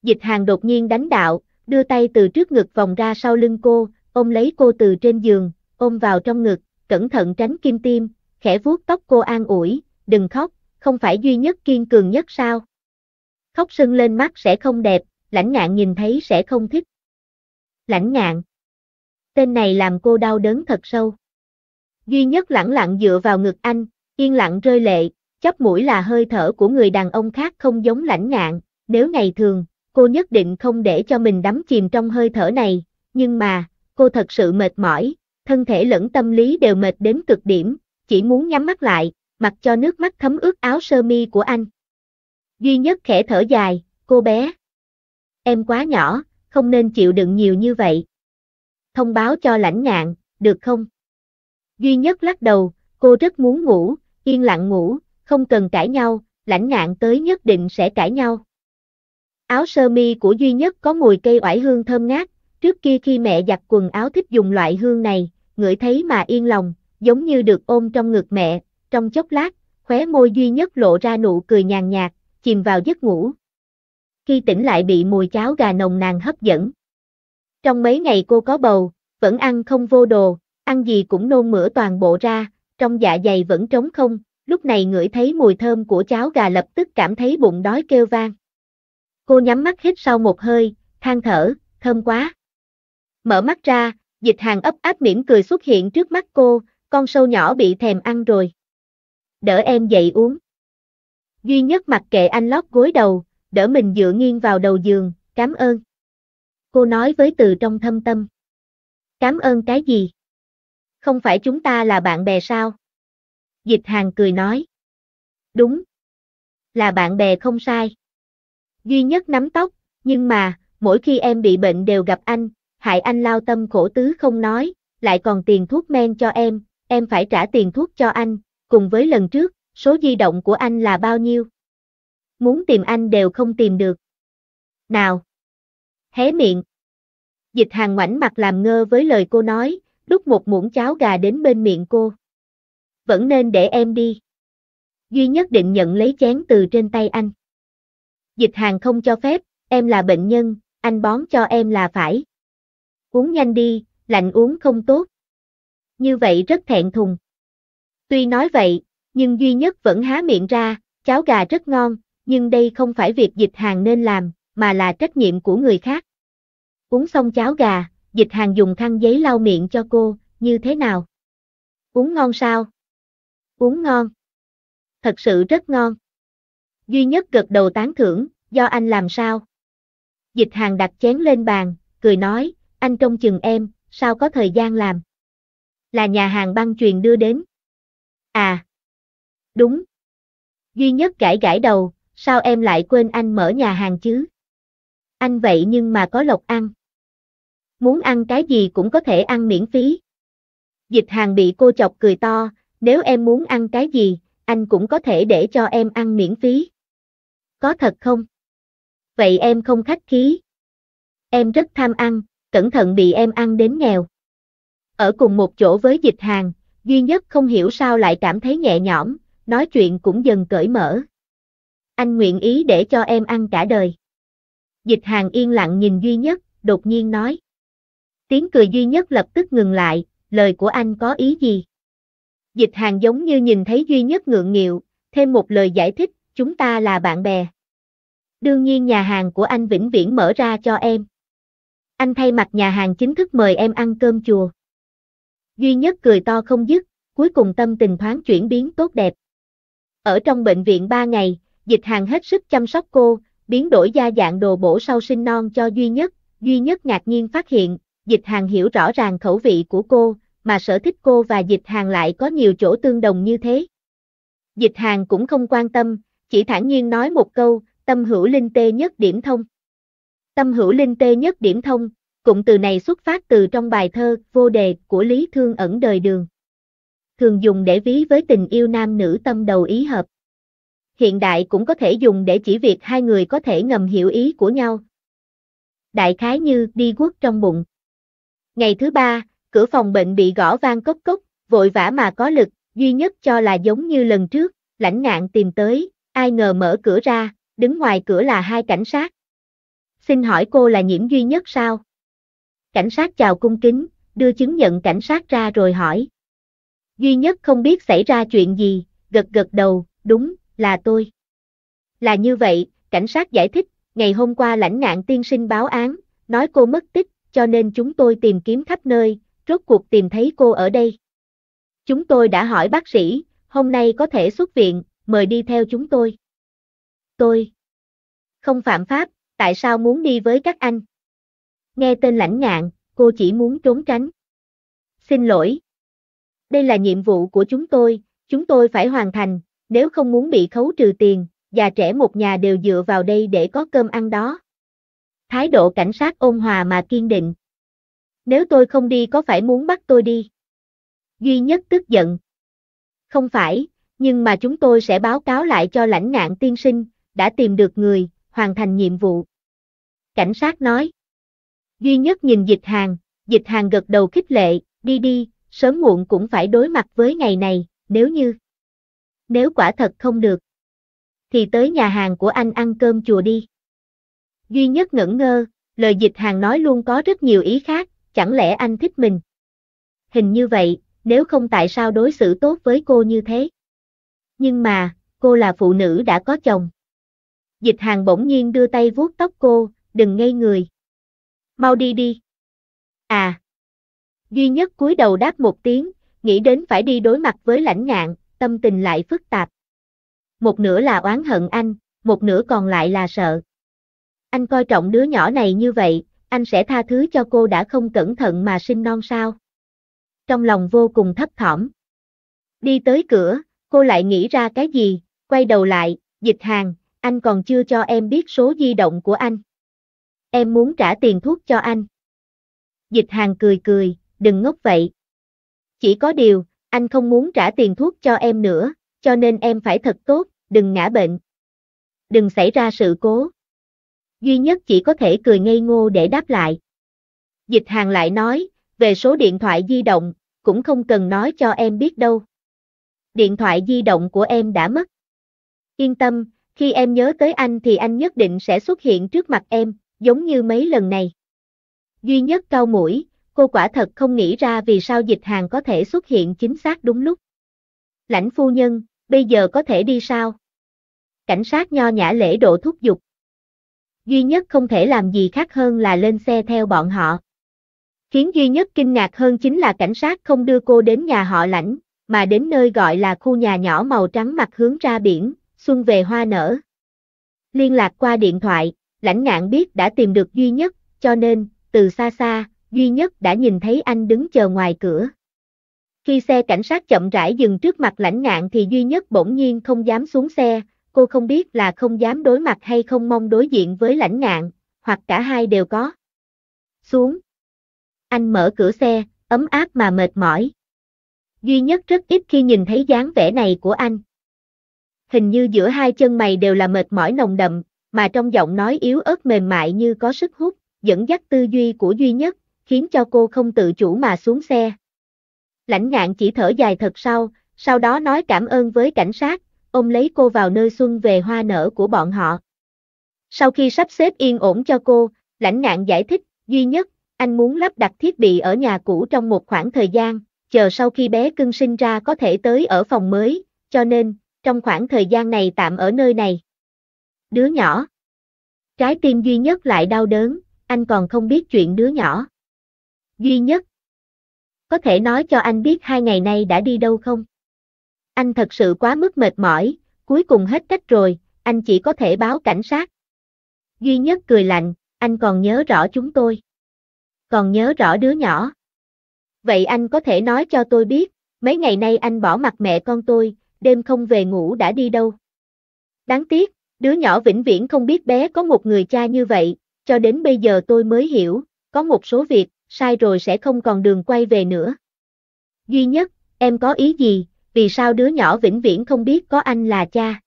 Dịch hàng đột nhiên đánh đạo, đưa tay từ trước ngực vòng ra sau lưng cô, ôm lấy cô từ trên giường, ôm vào trong ngực, cẩn thận tránh kim tim, khẽ vuốt tóc cô an ủi, đừng khóc, không phải duy nhất kiên cường nhất sao. Khóc sưng lên mắt sẽ không đẹp, lãnh ngạn nhìn thấy sẽ không thích. Lãnh ngạn. Tên này làm cô đau đớn thật sâu. Duy nhất lẳng lặng dựa vào ngực anh, yên lặng rơi lệ, chóp mũi là hơi thở của người đàn ông khác không giống lãnh ngạn, nếu ngày thường, cô nhất định không để cho mình đắm chìm trong hơi thở này, nhưng mà, cô thật sự mệt mỏi, thân thể lẫn tâm lý đều mệt đến cực điểm, chỉ muốn nhắm mắt lại, mặc cho nước mắt thấm ướt áo sơ mi của anh. Duy nhất khẽ thở dài, cô bé. Em quá nhỏ, không nên chịu đựng nhiều như vậy. Thông báo cho lãnh ngạn, được không? Duy nhất lắc đầu, cô rất muốn ngủ, yên lặng ngủ, không cần cãi nhau, lãnh ngạn tới nhất định sẽ cãi nhau. Áo sơ mi của Duy nhất có mùi cây oải hương thơm ngát, trước kia khi mẹ giặt quần áo thích dùng loại hương này, ngửi thấy mà yên lòng, giống như được ôm trong ngực mẹ, trong chốc lát, khóe môi duy nhất lộ ra nụ cười nhàn nhạt, chìm vào giấc ngủ. Khi tỉnh lại bị mùi cháo gà nồng nàn hấp dẫn. Trong mấy ngày cô có bầu, vẫn ăn không vô đồ, ăn gì cũng nôn mửa toàn bộ ra, trong dạ dày vẫn trống không, lúc này ngửi thấy mùi thơm của cháo gà lập tức cảm thấy bụng đói kêu vang. Cô nhắm mắt hít sau một hơi, than thở, thơm quá. Mở mắt ra, Dịch hàng ấp áp mỉm cười xuất hiện trước mắt cô, con sâu nhỏ bị thèm ăn rồi. Đỡ em dậy uống. Duy nhất mặc kệ anh lót gối đầu, đỡ mình dựa nghiêng vào đầu giường, cảm ơn. Cô nói với từ trong thâm tâm. Cảm ơn cái gì? Không phải chúng ta là bạn bè sao? Dịch hàng cười nói. Đúng. Là bạn bè không sai. Duy nhất nắm tóc, nhưng mà, mỗi khi em bị bệnh đều gặp anh, hại anh lao tâm khổ tứ không nói, lại còn tiền thuốc men cho em, em phải trả tiền thuốc cho anh, cùng với lần trước, số di động của anh là bao nhiêu? Muốn tìm anh đều không tìm được. Nào! Hé miệng! Dịch hàng ngoảnh mặt làm ngơ với lời cô nói, đút một muỗng cháo gà đến bên miệng cô. Vẫn nên để em đi. Duy nhất định nhận lấy chén từ trên tay anh. Dịch hàng không cho phép, em là bệnh nhân, anh bón cho em là phải uống nhanh đi, lạnh uống không tốt. Như vậy rất thẹn thùng. Tuy nói vậy, nhưng duy nhất vẫn há miệng ra, cháo gà rất ngon, nhưng đây không phải việc dịch hàng nên làm, mà là trách nhiệm của người khác. Uống xong cháo gà, dịch hàng dùng khăn giấy lau miệng cho cô, như thế nào? Uống ngon sao? Uống ngon. Thật sự rất ngon. Duy nhất gật đầu tán thưởng, do anh làm sao? Dịch hàng đặt chén lên bàn, cười nói, anh trông chừng em, sao có thời gian làm? Là nhà hàng băng truyền đưa đến. À, đúng. Duy nhất gãi gãi đầu, sao em lại quên anh mở nhà hàng chứ? Anh vậy nhưng mà có lộc ăn. Muốn ăn cái gì cũng có thể ăn miễn phí. Dịch hàng bị cô chọc cười to, nếu em muốn ăn cái gì, anh cũng có thể để cho em ăn miễn phí. Có thật không? Vậy em không khách khí. Em rất tham ăn, cẩn thận bị em ăn đến nghèo. Ở cùng một chỗ với dịch hàng, duy nhất không hiểu sao lại cảm thấy nhẹ nhõm, nói chuyện cũng dần cởi mở. Anh nguyện ý để cho em ăn cả đời. Dịch hàng yên lặng nhìn duy nhất, đột nhiên nói. Tiếng cười duy nhất lập tức ngừng lại, lời của anh có ý gì? Dịch hàng giống như nhìn thấy duy nhất ngượng nghịu, thêm một lời giải thích, chúng ta là bạn bè. Đương nhiên nhà hàng của anh vĩnh viễn mở ra cho em. Anh thay mặt nhà hàng chính thức mời em ăn cơm chùa. Duy nhất cười to không dứt, cuối cùng tâm tình thoáng chuyển biến tốt đẹp. Ở trong bệnh viện 3 ngày, dịch hàng hết sức chăm sóc cô, biến đổi gia dạng đồ bổ sau sinh non cho Duy nhất. Duy nhất ngạc nhiên phát hiện, dịch hàng hiểu rõ ràng khẩu vị của cô, mà sở thích cô và dịch hàng lại có nhiều chỗ tương đồng như thế. Dịch hàng cũng không quan tâm, chỉ thản nhiên nói một câu, tâm hữu linh tê nhất điểm thông. Tâm hữu linh tê nhất điểm thông, cũng từ này xuất phát từ trong bài thơ Vô đề của Lý Thương ẩn đời đường. Thường dùng để ví với tình yêu nam nữ tâm đầu ý hợp. Hiện đại cũng có thể dùng để chỉ việc hai người có thể ngầm hiểu ý của nhau. Đại khái như đi quốc trong bụng. Ngày thứ ba, cửa phòng bệnh bị gõ vang cốc cốc, vội vã mà có lực, duy nhất cho là giống như lần trước, lãnh ngạn tìm tới, ai ngờ mở cửa ra, đứng ngoài cửa là hai cảnh sát, Xin hỏi cô là nhiễm duy nhất sao? Cảnh sát chào cung kính, đưa chứng nhận cảnh sát ra rồi hỏi. Duy nhất không biết xảy ra chuyện gì, gật gật đầu, đúng, là tôi. Là như vậy, cảnh sát giải thích, ngày hôm qua lãnh ngạn tiên sinh báo án, nói cô mất tích, cho nên chúng tôi tìm kiếm khắp nơi, rốt cuộc tìm thấy cô ở đây. Chúng tôi đã hỏi bác sĩ, hôm nay có thể xuất viện, mời đi theo chúng tôi. Tôi không phạm pháp, tại sao muốn đi với các anh? Nghe tên lãnh ngạn, cô chỉ muốn trốn tránh. Xin lỗi. Đây là nhiệm vụ của chúng tôi, chúng tôi phải hoàn thành, nếu không muốn bị khấu trừ tiền, già trẻ một nhà đều dựa vào đây để có cơm ăn đó. Thái độ cảnh sát ôn hòa mà kiên định. Nếu tôi không đi có phải muốn bắt tôi đi? Duy nhất tức giận. Không phải, nhưng mà chúng tôi sẽ báo cáo lại cho lãnh ngạn tiên sinh, đã tìm được người, hoàn thành nhiệm vụ cảnh sát nói. Duy nhất nhìn dịch hàng, dịch hàng gật đầu khích lệ, đi đi, sớm muộn cũng phải đối mặt với ngày này, nếu như... Nếu quả thật không được, thì tới nhà hàng của anh ăn cơm chùa đi. Duy nhất ngẩn ngơ, lời dịch hàng nói luôn có rất nhiều ý khác, chẳng lẽ anh thích mình? Hình như vậy, nếu không tại sao đối xử tốt với cô như thế? Nhưng mà, cô là phụ nữ đã có chồng. Dịch hàng bỗng nhiên đưa tay vuốt tóc cô, đừng ngây người. Mau đi đi. À. Duy nhất cúi đầu đáp một tiếng, nghĩ đến phải đi đối mặt với lãnh ngạn, tâm tình lại phức tạp. Một nửa là oán hận anh, một nửa còn lại là sợ. Anh coi trọng đứa nhỏ này như vậy, anh sẽ tha thứ cho cô đã không cẩn thận mà sinh non sao. Trong lòng vô cùng thấp thỏm. Đi tới cửa, cô lại nghĩ ra cái gì, quay đầu lại, dịch hàng, anh còn chưa cho em biết số di động của anh. Em muốn trả tiền thuốc cho anh. Dịch hàng cười cười, đừng ngốc vậy. Chỉ có điều, anh không muốn trả tiền thuốc cho em nữa, cho nên em phải thật tốt, đừng ngã bệnh. Đừng xảy ra sự cố. Duy nhất chỉ có thể cười ngây ngô để đáp lại. Dịch hàng lại nói, về số điện thoại di động, cũng không cần nói cho em biết đâu. Điện thoại di động của em đã mất. Yên tâm, khi em nhớ tới anh thì anh nhất định sẽ xuất hiện trước mặt em, giống như mấy lần này. Duy nhất cao mũi, cô quả thật không nghĩ ra vì sao dịch hàng có thể xuất hiện chính xác đúng lúc. Lãnh phu nhân, bây giờ có thể đi sao? Cảnh sát nho nhã lễ độ thúc giục. Duy nhất không thể làm gì khác hơn là lên xe theo bọn họ. Khiến duy nhất kinh ngạc hơn chính là cảnh sát không đưa cô đến nhà họ lãnh, mà đến nơi gọi là khu nhà nhỏ màu trắng mặt hướng ra biển, xuân về hoa nở. Liên lạc qua điện thoại, lãnh ngạn biết đã tìm được duy nhất, cho nên, từ xa xa, duy nhất đã nhìn thấy anh đứng chờ ngoài cửa. Khi xe cảnh sát chậm rãi dừng trước mặt lãnh ngạn thì duy nhất bỗng nhiên không dám xuống xe, cô không biết là không dám đối mặt hay không mong đối diện với lãnh ngạn, hoặc cả hai đều có. Xuống. Anh mở cửa xe, ấm áp mà mệt mỏi. Duy nhất rất ít khi nhìn thấy dáng vẻ này của anh. Hình như giữa hai chân mày đều là mệt mỏi nồng đậm, mà trong giọng nói yếu ớt mềm mại như có sức hút, dẫn dắt tư duy của duy nhất, khiến cho cô không tự chủ mà xuống xe. Lãnh ngạn chỉ thở dài thật sau, sau đó nói cảm ơn với cảnh sát, ôm lấy cô vào nơi xuân về hoa nở của bọn họ. Sau khi sắp xếp yên ổn cho cô, lãnh ngạn giải thích, duy nhất, anh muốn lắp đặt thiết bị ở nhà cũ trong một khoảng thời gian, chờ sau khi bé cưng sinh ra có thể tới ở phòng mới, cho nên, trong khoảng thời gian này tạm ở nơi này đứa nhỏ. Trái tim duy nhất lại đau đớn, anh còn không biết chuyện đứa nhỏ. Duy nhất. Có thể nói cho anh biết hai ngày nay đã đi đâu không? Anh thật sự quá mức mệt mỏi, cuối cùng hết cách rồi, anh chỉ có thể báo cảnh sát. Duy nhất cười lạnh, anh còn nhớ rõ chúng tôi. Còn nhớ rõ đứa nhỏ. Vậy anh có thể nói cho tôi biết, mấy ngày nay anh bỏ mặt mẹ con tôi, đêm không về ngủ đã đi đâu. Đáng tiếc, Đứa nhỏ vĩnh viễn không biết bé có một người cha như vậy, cho đến bây giờ tôi mới hiểu, có một số việc, sai rồi sẽ không còn đường quay về nữa. Duy nhất, em có ý gì, vì sao đứa nhỏ vĩnh viễn không biết có anh là cha?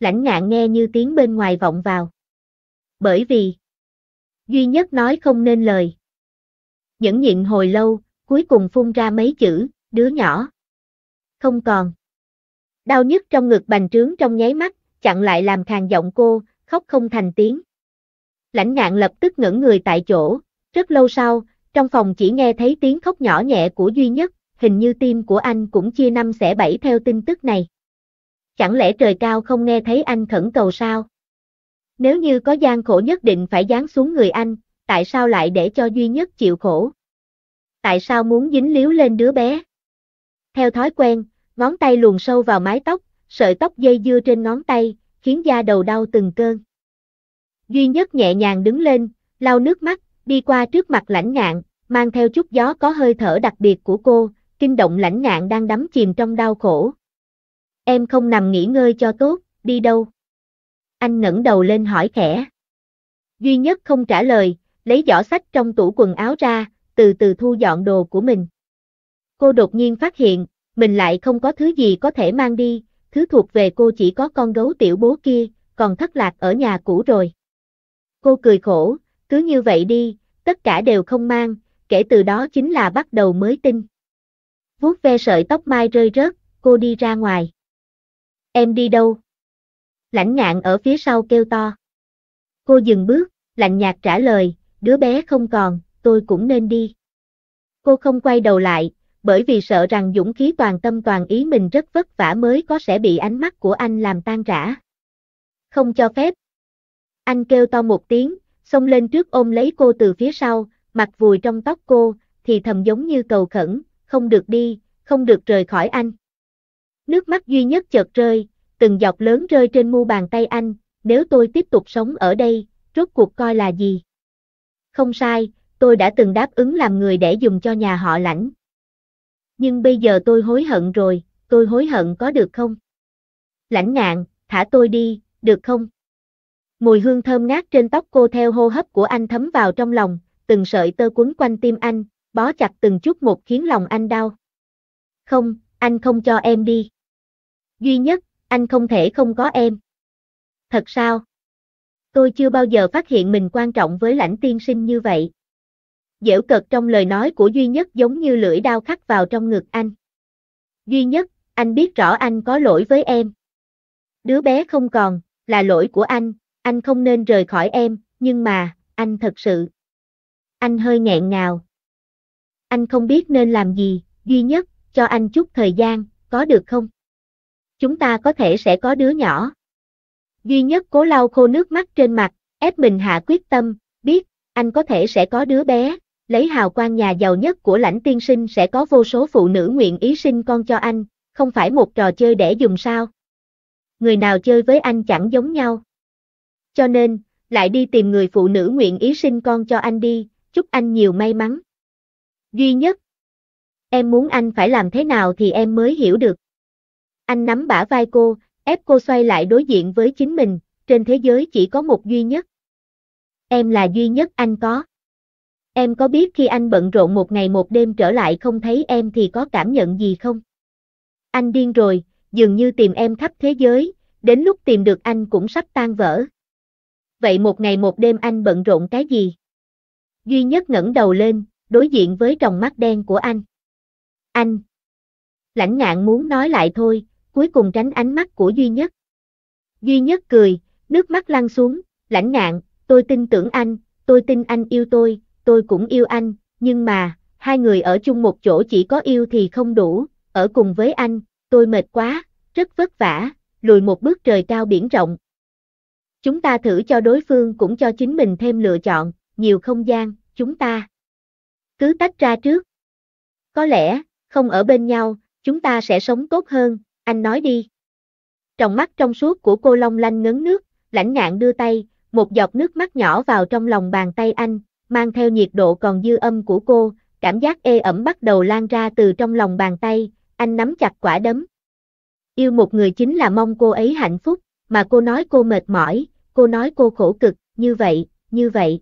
Lãnh ngạn nghe như tiếng bên ngoài vọng vào. Bởi vì, duy nhất nói không nên lời. Nhẫn nhịn hồi lâu, cuối cùng phun ra mấy chữ, đứa nhỏ. Không còn. Đau nhức trong ngực bành trướng trong nháy mắt, chặn lại làm khàn giọng cô, khóc không thành tiếng. Lãnh ngạn lập tức ngẩng người tại chỗ, rất lâu sau, trong phòng chỉ nghe thấy tiếng khóc nhỏ nhẹ của duy nhất, hình như tim của anh cũng chia năm xẻ bảy theo tin tức này. Chẳng lẽ trời cao không nghe thấy anh khẩn cầu sao? Nếu như có gian khổ nhất định phải dán xuống người anh, tại sao lại để cho duy nhất chịu khổ? Tại sao muốn dính líu lên đứa bé? Theo thói quen, ngón tay luồn sâu vào mái tóc, sợi tóc dây dưa trên ngón tay, khiến da đầu đau từng cơn. Duy nhất nhẹ nhàng đứng lên, lau nước mắt, đi qua trước mặt lãnh ngạn, mang theo chút gió có hơi thở đặc biệt của cô, kinh động lãnh ngạn đang đắm chìm trong đau khổ. Em không nằm nghỉ ngơi cho tốt, đi đâu? Anh ngẩng đầu lên hỏi khẽ. Duy nhất không trả lời, lấy giỏ sách trong tủ quần áo ra, từ từ thu dọn đồ của mình. Cô đột nhiên phát hiện, mình lại không có thứ gì có thể mang đi, thứ thuộc về cô chỉ có con gấu tiểu bố kia, còn thất lạc ở nhà cũ rồi. Cô cười khổ, cứ như vậy đi, tất cả đều không mang, kể từ đó chính là bắt đầu mới tin. Vuốt ve sợi tóc mai rơi rớt, cô đi ra ngoài. Em đi đâu? Lãnh ngạn ở phía sau kêu to. Cô dừng bước, lạnh nhạt trả lời, đứa bé không còn, tôi cũng nên đi. Cô không quay đầu lại, bởi vì sợ rằng dũng khí toàn tâm toàn ý mình rất vất vả mới có sẽ bị ánh mắt của anh làm tan rã. Không cho phép. Anh kêu to một tiếng, xông lên trước ôm lấy cô từ phía sau, mặt vùi trong tóc cô, thì thầm giống như cầu khẩn, không được đi, không được rời khỏi anh. Nước mắt duy nhất chợt rơi, từng giọt lớn rơi trên mu bàn tay anh, nếu tôi tiếp tục sống ở đây, rốt cuộc coi là gì? Không sai, tôi đã từng đáp ứng làm người để dùng cho nhà họ lãnh, nhưng bây giờ tôi hối hận rồi, tôi hối hận có được không? Lãnh ngạn, thả tôi đi, được không? Mùi hương thơm ngát trên tóc cô theo hô hấp của anh thấm vào trong lòng, từng sợi tơ quấn quanh tim anh, bó chặt từng chút một khiến lòng anh đau. Không, anh không cho em đi. Duy nhất, anh không thể không có em. Thật sao? Tôi chưa bao giờ phát hiện mình quan trọng với lãnh tiên sinh như vậy dễu cợt trong lời nói của Duy Nhất giống như lưỡi đao khắc vào trong ngực anh. Duy Nhất, anh biết rõ anh có lỗi với em. Đứa bé không còn, là lỗi của anh, anh không nên rời khỏi em, nhưng mà, anh thật sự. Anh hơi nghẹn ngào. Anh không biết nên làm gì, Duy Nhất, cho anh chút thời gian, có được không? Chúng ta có thể sẽ có đứa nhỏ. Duy Nhất cố lau khô nước mắt trên mặt, ép mình hạ quyết tâm, biết, anh có thể sẽ có đứa bé, lấy hào quang nhà giàu nhất của lãnh tiên sinh sẽ có vô số phụ nữ nguyện ý sinh con cho anh, không phải một trò chơi để dùng sao. Người nào chơi với anh chẳng giống nhau. Cho nên, lại đi tìm người phụ nữ nguyện ý sinh con cho anh đi, chúc anh nhiều may mắn. Duy nhất, em muốn anh phải làm thế nào thì em mới hiểu được. Anh nắm bả vai cô, ép cô xoay lại đối diện với chính mình, trên thế giới chỉ có một duy nhất. Em là duy nhất anh có. Em có biết khi anh bận rộn một ngày một đêm trở lại không thấy em thì có cảm nhận gì không? Anh điên rồi, dường như tìm em khắp thế giới, đến lúc tìm được anh cũng sắp tan vỡ. Vậy một ngày một đêm anh bận rộn cái gì? Duy nhất ngẩng đầu lên, đối diện với tròng mắt đen của anh. Anh. Lãnh ngạn muốn nói lại thôi, cuối cùng tránh ánh mắt của Duy nhất. Duy nhất cười, nước mắt lăn xuống, lãnh ngạn, tôi tin tưởng anh, tôi tin anh yêu tôi, tôi cũng yêu anh, nhưng mà, hai người ở chung một chỗ chỉ có yêu thì không đủ, ở cùng với anh, tôi mệt quá, rất vất vả, lùi một bước trời cao biển rộng. Chúng ta thử cho đối phương cũng cho chính mình thêm lựa chọn, nhiều không gian, chúng ta cứ tách ra trước. Có lẽ, không ở bên nhau, chúng ta sẽ sống tốt hơn, anh nói đi. Trong mắt trong suốt của cô long lanh ngấn nước, lãnh ngạn đưa tay, một giọt nước mắt nhỏ vào trong lòng bàn tay anh, mang theo nhiệt độ còn dư âm của cô, cảm giác ê ẩm bắt đầu lan ra từ trong lòng bàn tay, anh nắm chặt quả đấm. Yêu một người chính là mong cô ấy hạnh phúc, mà cô nói cô mệt mỏi, cô nói cô khổ cực, như vậy, như vậy.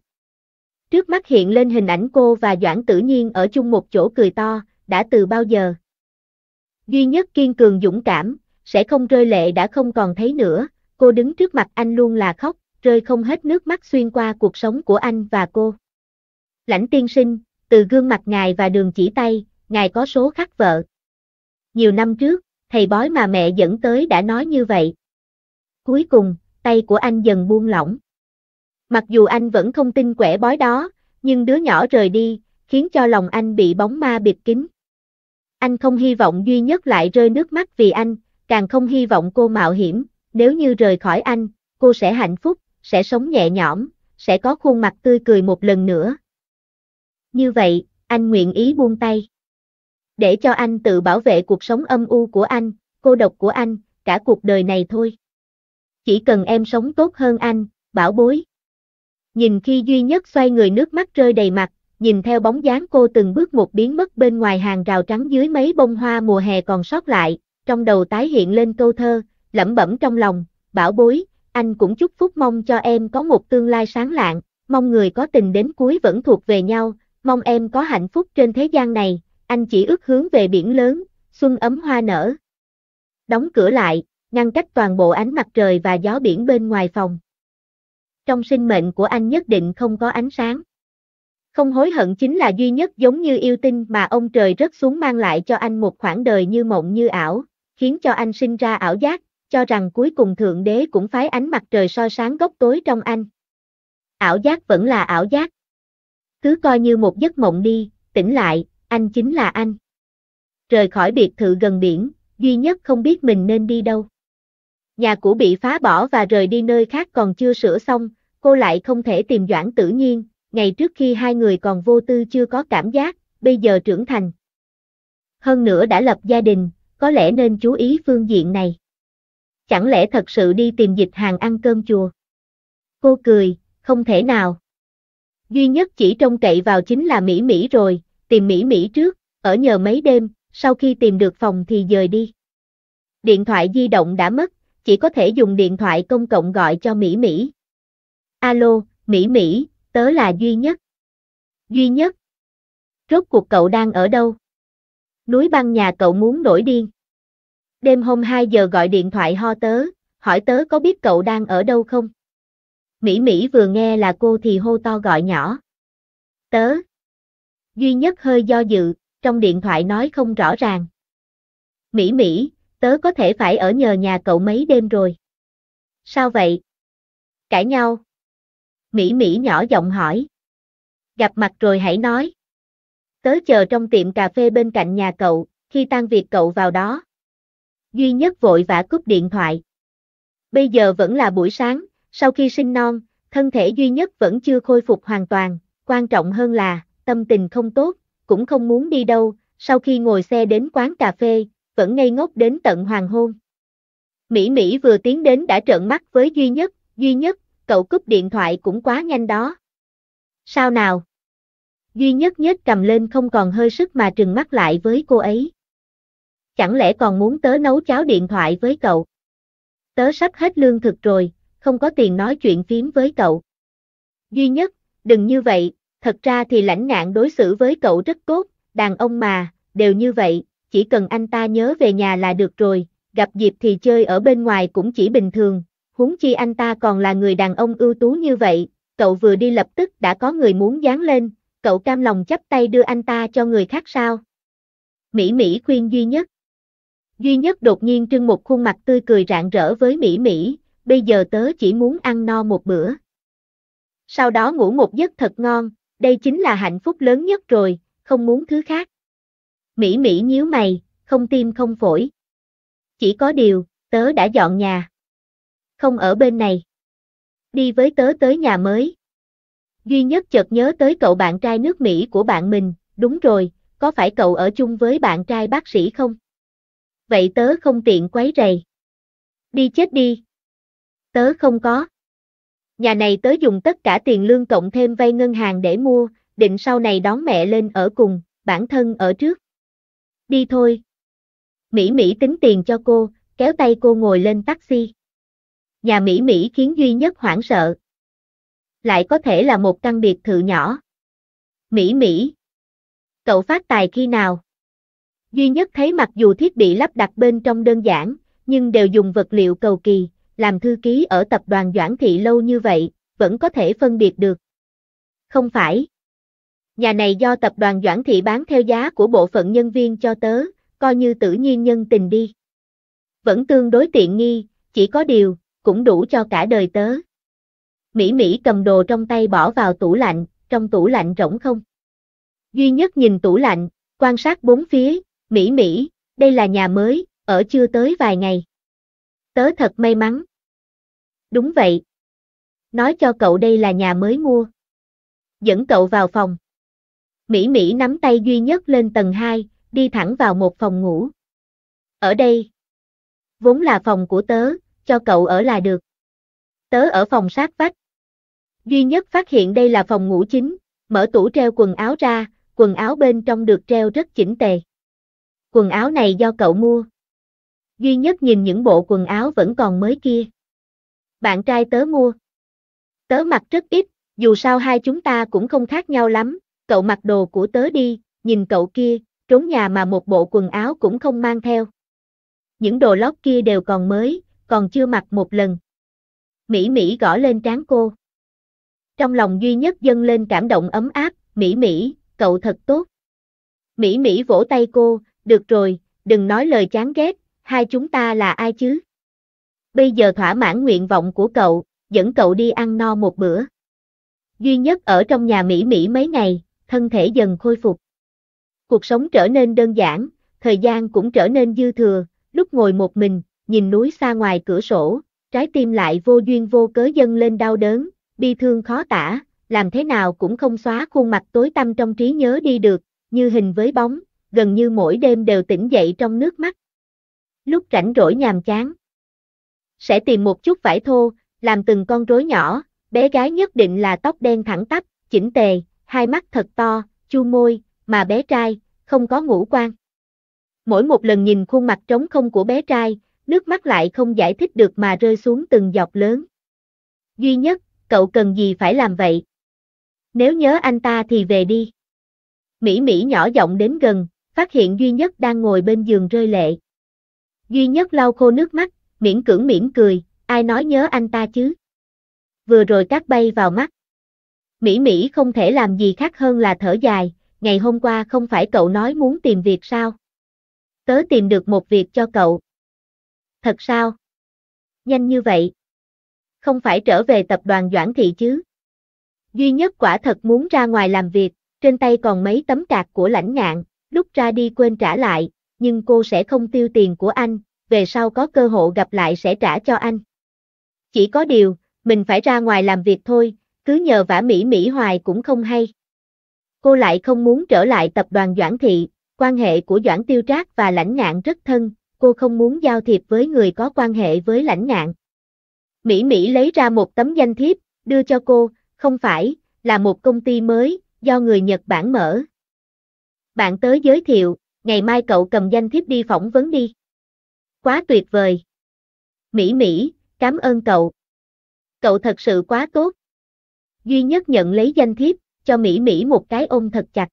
Trước mắt hiện lên hình ảnh cô và Doãn Tử Nhiên ở chung một chỗ cười to, đã từ bao giờ. Duy nhất kiên cường dũng cảm, sẽ không rơi lệ đã không còn thấy nữa, cô đứng trước mặt anh luôn là khóc, rơi không hết nước mắt xuyên qua cuộc sống của anh và cô. Lãnh tiên sinh, từ gương mặt ngài và đường chỉ tay, ngài có số khắc vợ. Nhiều năm trước, thầy bói mà mẹ dẫn tới đã nói như vậy. Cuối cùng, tay của anh dần buông lỏng. Mặc dù anh vẫn không tin quẻ bói đó, nhưng đứa nhỏ rời đi, khiến cho lòng anh bị bóng ma bịt kín. Anh không hy vọng duy nhất lại rơi nước mắt vì anh, càng không hy vọng cô mạo hiểm, nếu như rời khỏi anh, cô sẽ hạnh phúc, sẽ sống nhẹ nhõm, sẽ có khuôn mặt tươi cười một lần nữa, như vậy, anh nguyện ý buông tay. Để cho anh tự bảo vệ cuộc sống âm u của anh, cô độc của anh, cả cuộc đời này thôi. Chỉ cần em sống tốt hơn anh, bảo bối. Nhìn khi duy nhất xoay người nước mắt rơi đầy mặt, nhìn theo bóng dáng cô từng bước một biến mất bên ngoài hàng rào trắng dưới mấy bông hoa mùa hè còn sót lại, trong đầu tái hiện lên câu thơ, lẩm bẩm trong lòng, bảo bối, anh cũng chúc phúc mong cho em có một tương lai sáng lạng, mong người có tình đến cuối vẫn thuộc về nhau, mong em có hạnh phúc trên thế gian này, anh chỉ ước hướng về biển lớn, xuân ấm hoa nở. Đóng cửa lại, ngăn cách toàn bộ ánh mặt trời và gió biển bên ngoài phòng. Trong sinh mệnh của anh nhất định không có ánh sáng. Không hối hận chính là duy nhất giống như yêu tinh mà ông trời rất xuống mang lại cho anh một khoảng đời như mộng như ảo, khiến cho anh sinh ra ảo giác, cho rằng cuối cùng Thượng Đế cũng phái ánh mặt trời soi sáng góc tối trong anh. Ảo giác vẫn là ảo giác cứ coi như một giấc mộng đi, tỉnh lại, anh chính là anh. Rời khỏi biệt thự gần biển, duy nhất không biết mình nên đi đâu. Nhà cũ bị phá bỏ và rời đi nơi khác còn chưa sửa xong, cô lại không thể tìm Doãn Tử Nhiên, ngày trước khi hai người còn vô tư chưa có cảm giác, bây giờ trưởng thành. Hơn nữa đã lập gia đình, có lẽ nên chú ý phương diện này. Chẳng lẽ thật sự đi tìm dịch hàng ăn cơm chùa? Cô cười, không thể nào duy nhất chỉ trông cậy vào chính là Mỹ Mỹ rồi, tìm Mỹ Mỹ trước, ở nhờ mấy đêm, sau khi tìm được phòng thì dời đi. Điện thoại di động đã mất, chỉ có thể dùng điện thoại công cộng gọi cho Mỹ Mỹ. Alo, Mỹ Mỹ, tớ là Duy Nhất. Duy Nhất. Rốt cuộc cậu đang ở đâu? Núi băng nhà cậu muốn nổi điên. Đêm hôm 2 giờ gọi điện thoại ho tớ, hỏi tớ có biết cậu đang ở đâu không? Mỹ Mỹ vừa nghe là cô thì hô to gọi nhỏ. Tớ. Duy nhất hơi do dự, trong điện thoại nói không rõ ràng. Mỹ Mỹ, tớ có thể phải ở nhờ nhà cậu mấy đêm rồi. Sao vậy? Cãi nhau. Mỹ Mỹ nhỏ giọng hỏi. Gặp mặt rồi hãy nói. Tớ chờ trong tiệm cà phê bên cạnh nhà cậu, khi tan việc cậu vào đó. Duy nhất vội vã cúp điện thoại. Bây giờ vẫn là buổi sáng, sau khi sinh non, thân thể duy nhất vẫn chưa khôi phục hoàn toàn, quan trọng hơn là, tâm tình không tốt, cũng không muốn đi đâu, sau khi ngồi xe đến quán cà phê, vẫn ngây ngốc đến tận hoàng hôn. Mỹ Mỹ vừa tiến đến đã trợn mắt với duy nhất, duy nhất, cậu cúp điện thoại cũng quá nhanh đó. Sao nào? Duy nhất nhất cầm lên không còn hơi sức mà trừng mắt lại với cô ấy. Chẳng lẽ còn muốn tớ nấu cháo điện thoại với cậu? Tớ sắp hết lương thực rồi, không có tiền nói chuyện phím với cậu. Duy nhất, đừng như vậy, thật ra thì lãnh ngạn đối xử với cậu rất tốt, đàn ông mà, đều như vậy, chỉ cần anh ta nhớ về nhà là được rồi, gặp dịp thì chơi ở bên ngoài cũng chỉ bình thường, huống chi anh ta còn là người đàn ông ưu tú như vậy, cậu vừa đi lập tức đã có người muốn dán lên, cậu cam lòng chấp tay đưa anh ta cho người khác sao? Mỹ Mỹ khuyên duy nhất. Duy nhất đột nhiên trưng một khuôn mặt tươi cười rạng rỡ với Mỹ Mỹ, bây giờ tớ chỉ muốn ăn no một bữa. Sau đó ngủ một giấc thật ngon, đây chính là hạnh phúc lớn nhất rồi, không muốn thứ khác. Mỹ Mỹ nhíu mày, không tim không phổi. Chỉ có điều, tớ đã dọn nhà. Không ở bên này. Đi với tớ tới nhà mới. Duy nhất chợt nhớ tới cậu bạn trai nước Mỹ của bạn mình, đúng rồi, có phải cậu ở chung với bạn trai bác sĩ không? Vậy tớ không tiện quấy rầy. Đi chết đi, tớ không có. Nhà này tớ dùng tất cả tiền lương cộng thêm vay ngân hàng để mua, định sau này đón mẹ lên ở cùng, bản thân ở trước. Đi thôi. Mỹ Mỹ tính tiền cho cô, kéo tay cô ngồi lên taxi. Nhà Mỹ Mỹ khiến duy nhất hoảng sợ. Lại có thể là một căn biệt thự nhỏ. Mỹ Mỹ. Cậu phát tài khi nào? Duy nhất thấy mặc dù thiết bị lắp đặt bên trong đơn giản, nhưng đều dùng vật liệu cầu kỳ, làm thư ký ở tập đoàn Doãn Thị lâu như vậy, vẫn có thể phân biệt được. Không phải. Nhà này do tập đoàn Doãn Thị bán theo giá của bộ phận nhân viên cho tớ, coi như tự nhiên nhân tình đi. Vẫn tương đối tiện nghi, chỉ có điều, cũng đủ cho cả đời tớ. Mỹ Mỹ cầm đồ trong tay bỏ vào tủ lạnh, trong tủ lạnh rỗng không. Duy nhất nhìn tủ lạnh, quan sát bốn phía, Mỹ Mỹ, đây là nhà mới, ở chưa tới vài ngày. Tớ thật may mắn. Đúng vậy. Nói cho cậu đây là nhà mới mua. Dẫn cậu vào phòng. Mỹ Mỹ nắm tay duy nhất lên tầng 2, đi thẳng vào một phòng ngủ. Ở đây. Vốn là phòng của tớ, cho cậu ở là được. Tớ ở phòng sát vách. Duy nhất phát hiện đây là phòng ngủ chính, mở tủ treo quần áo ra, quần áo bên trong được treo rất chỉnh tề. Quần áo này do cậu mua duy nhất nhìn những bộ quần áo vẫn còn mới kia. Bạn trai tớ mua. Tớ mặc rất ít, dù sao hai chúng ta cũng không khác nhau lắm, cậu mặc đồ của tớ đi, nhìn cậu kia, trốn nhà mà một bộ quần áo cũng không mang theo. Những đồ lót kia đều còn mới, còn chưa mặc một lần. Mỹ Mỹ gõ lên trán cô. Trong lòng duy nhất dâng lên cảm động ấm áp, Mỹ Mỹ, cậu thật tốt. Mỹ Mỹ vỗ tay cô, được rồi, đừng nói lời chán ghét, hai chúng ta là ai chứ? Bây giờ thỏa mãn nguyện vọng của cậu, dẫn cậu đi ăn no một bữa. Duy nhất ở trong nhà Mỹ Mỹ mấy ngày, thân thể dần khôi phục. Cuộc sống trở nên đơn giản, thời gian cũng trở nên dư thừa, lúc ngồi một mình, nhìn núi xa ngoài cửa sổ, trái tim lại vô duyên vô cớ dâng lên đau đớn, bi thương khó tả, làm thế nào cũng không xóa khuôn mặt tối tăm trong trí nhớ đi được, như hình với bóng, gần như mỗi đêm đều tỉnh dậy trong nước mắt, lúc rảnh rỗi nhàm chán. Sẽ tìm một chút vải thô, làm từng con rối nhỏ, bé gái nhất định là tóc đen thẳng tắp, chỉnh tề, hai mắt thật to, chu môi, mà bé trai, không có ngũ quan. Mỗi một lần nhìn khuôn mặt trống không của bé trai, nước mắt lại không giải thích được mà rơi xuống từng giọt lớn. Duy nhất, cậu cần gì phải làm vậy? Nếu nhớ anh ta thì về đi. Mỹ Mỹ nhỏ giọng đến gần, phát hiện duy nhất đang ngồi bên giường rơi lệ duy nhất lau khô nước mắt, miễn cưỡng miễn cười, ai nói nhớ anh ta chứ. Vừa rồi cát bay vào mắt. Mỹ Mỹ không thể làm gì khác hơn là thở dài, ngày hôm qua không phải cậu nói muốn tìm việc sao? Tớ tìm được một việc cho cậu. Thật sao? Nhanh như vậy. Không phải trở về tập đoàn Doãn Thị chứ? Duy nhất quả thật muốn ra ngoài làm việc, trên tay còn mấy tấm cạc của lãnh ngạn, lúc ra đi quên trả lại, nhưng cô sẽ không tiêu tiền của anh, về sau có cơ hội gặp lại sẽ trả cho anh. Chỉ có điều, mình phải ra ngoài làm việc thôi, cứ nhờ vả Mỹ Mỹ hoài cũng không hay. Cô lại không muốn trở lại tập đoàn Doãn Thị, quan hệ của Doãn Tiêu Trác và Lãnh Ngạn rất thân, cô không muốn giao thiệp với người có quan hệ với Lãnh Ngạn. Mỹ Mỹ lấy ra một tấm danh thiếp, đưa cho cô, không phải, là một công ty mới, do người Nhật Bản mở. Bạn tới giới thiệu, ngày mai cậu cầm danh thiếp đi phỏng vấn đi. Quá tuyệt vời. Mỹ Mỹ, cảm ơn cậu. Cậu thật sự quá tốt. Duy nhất nhận lấy danh thiếp, cho Mỹ Mỹ một cái ôm thật chặt.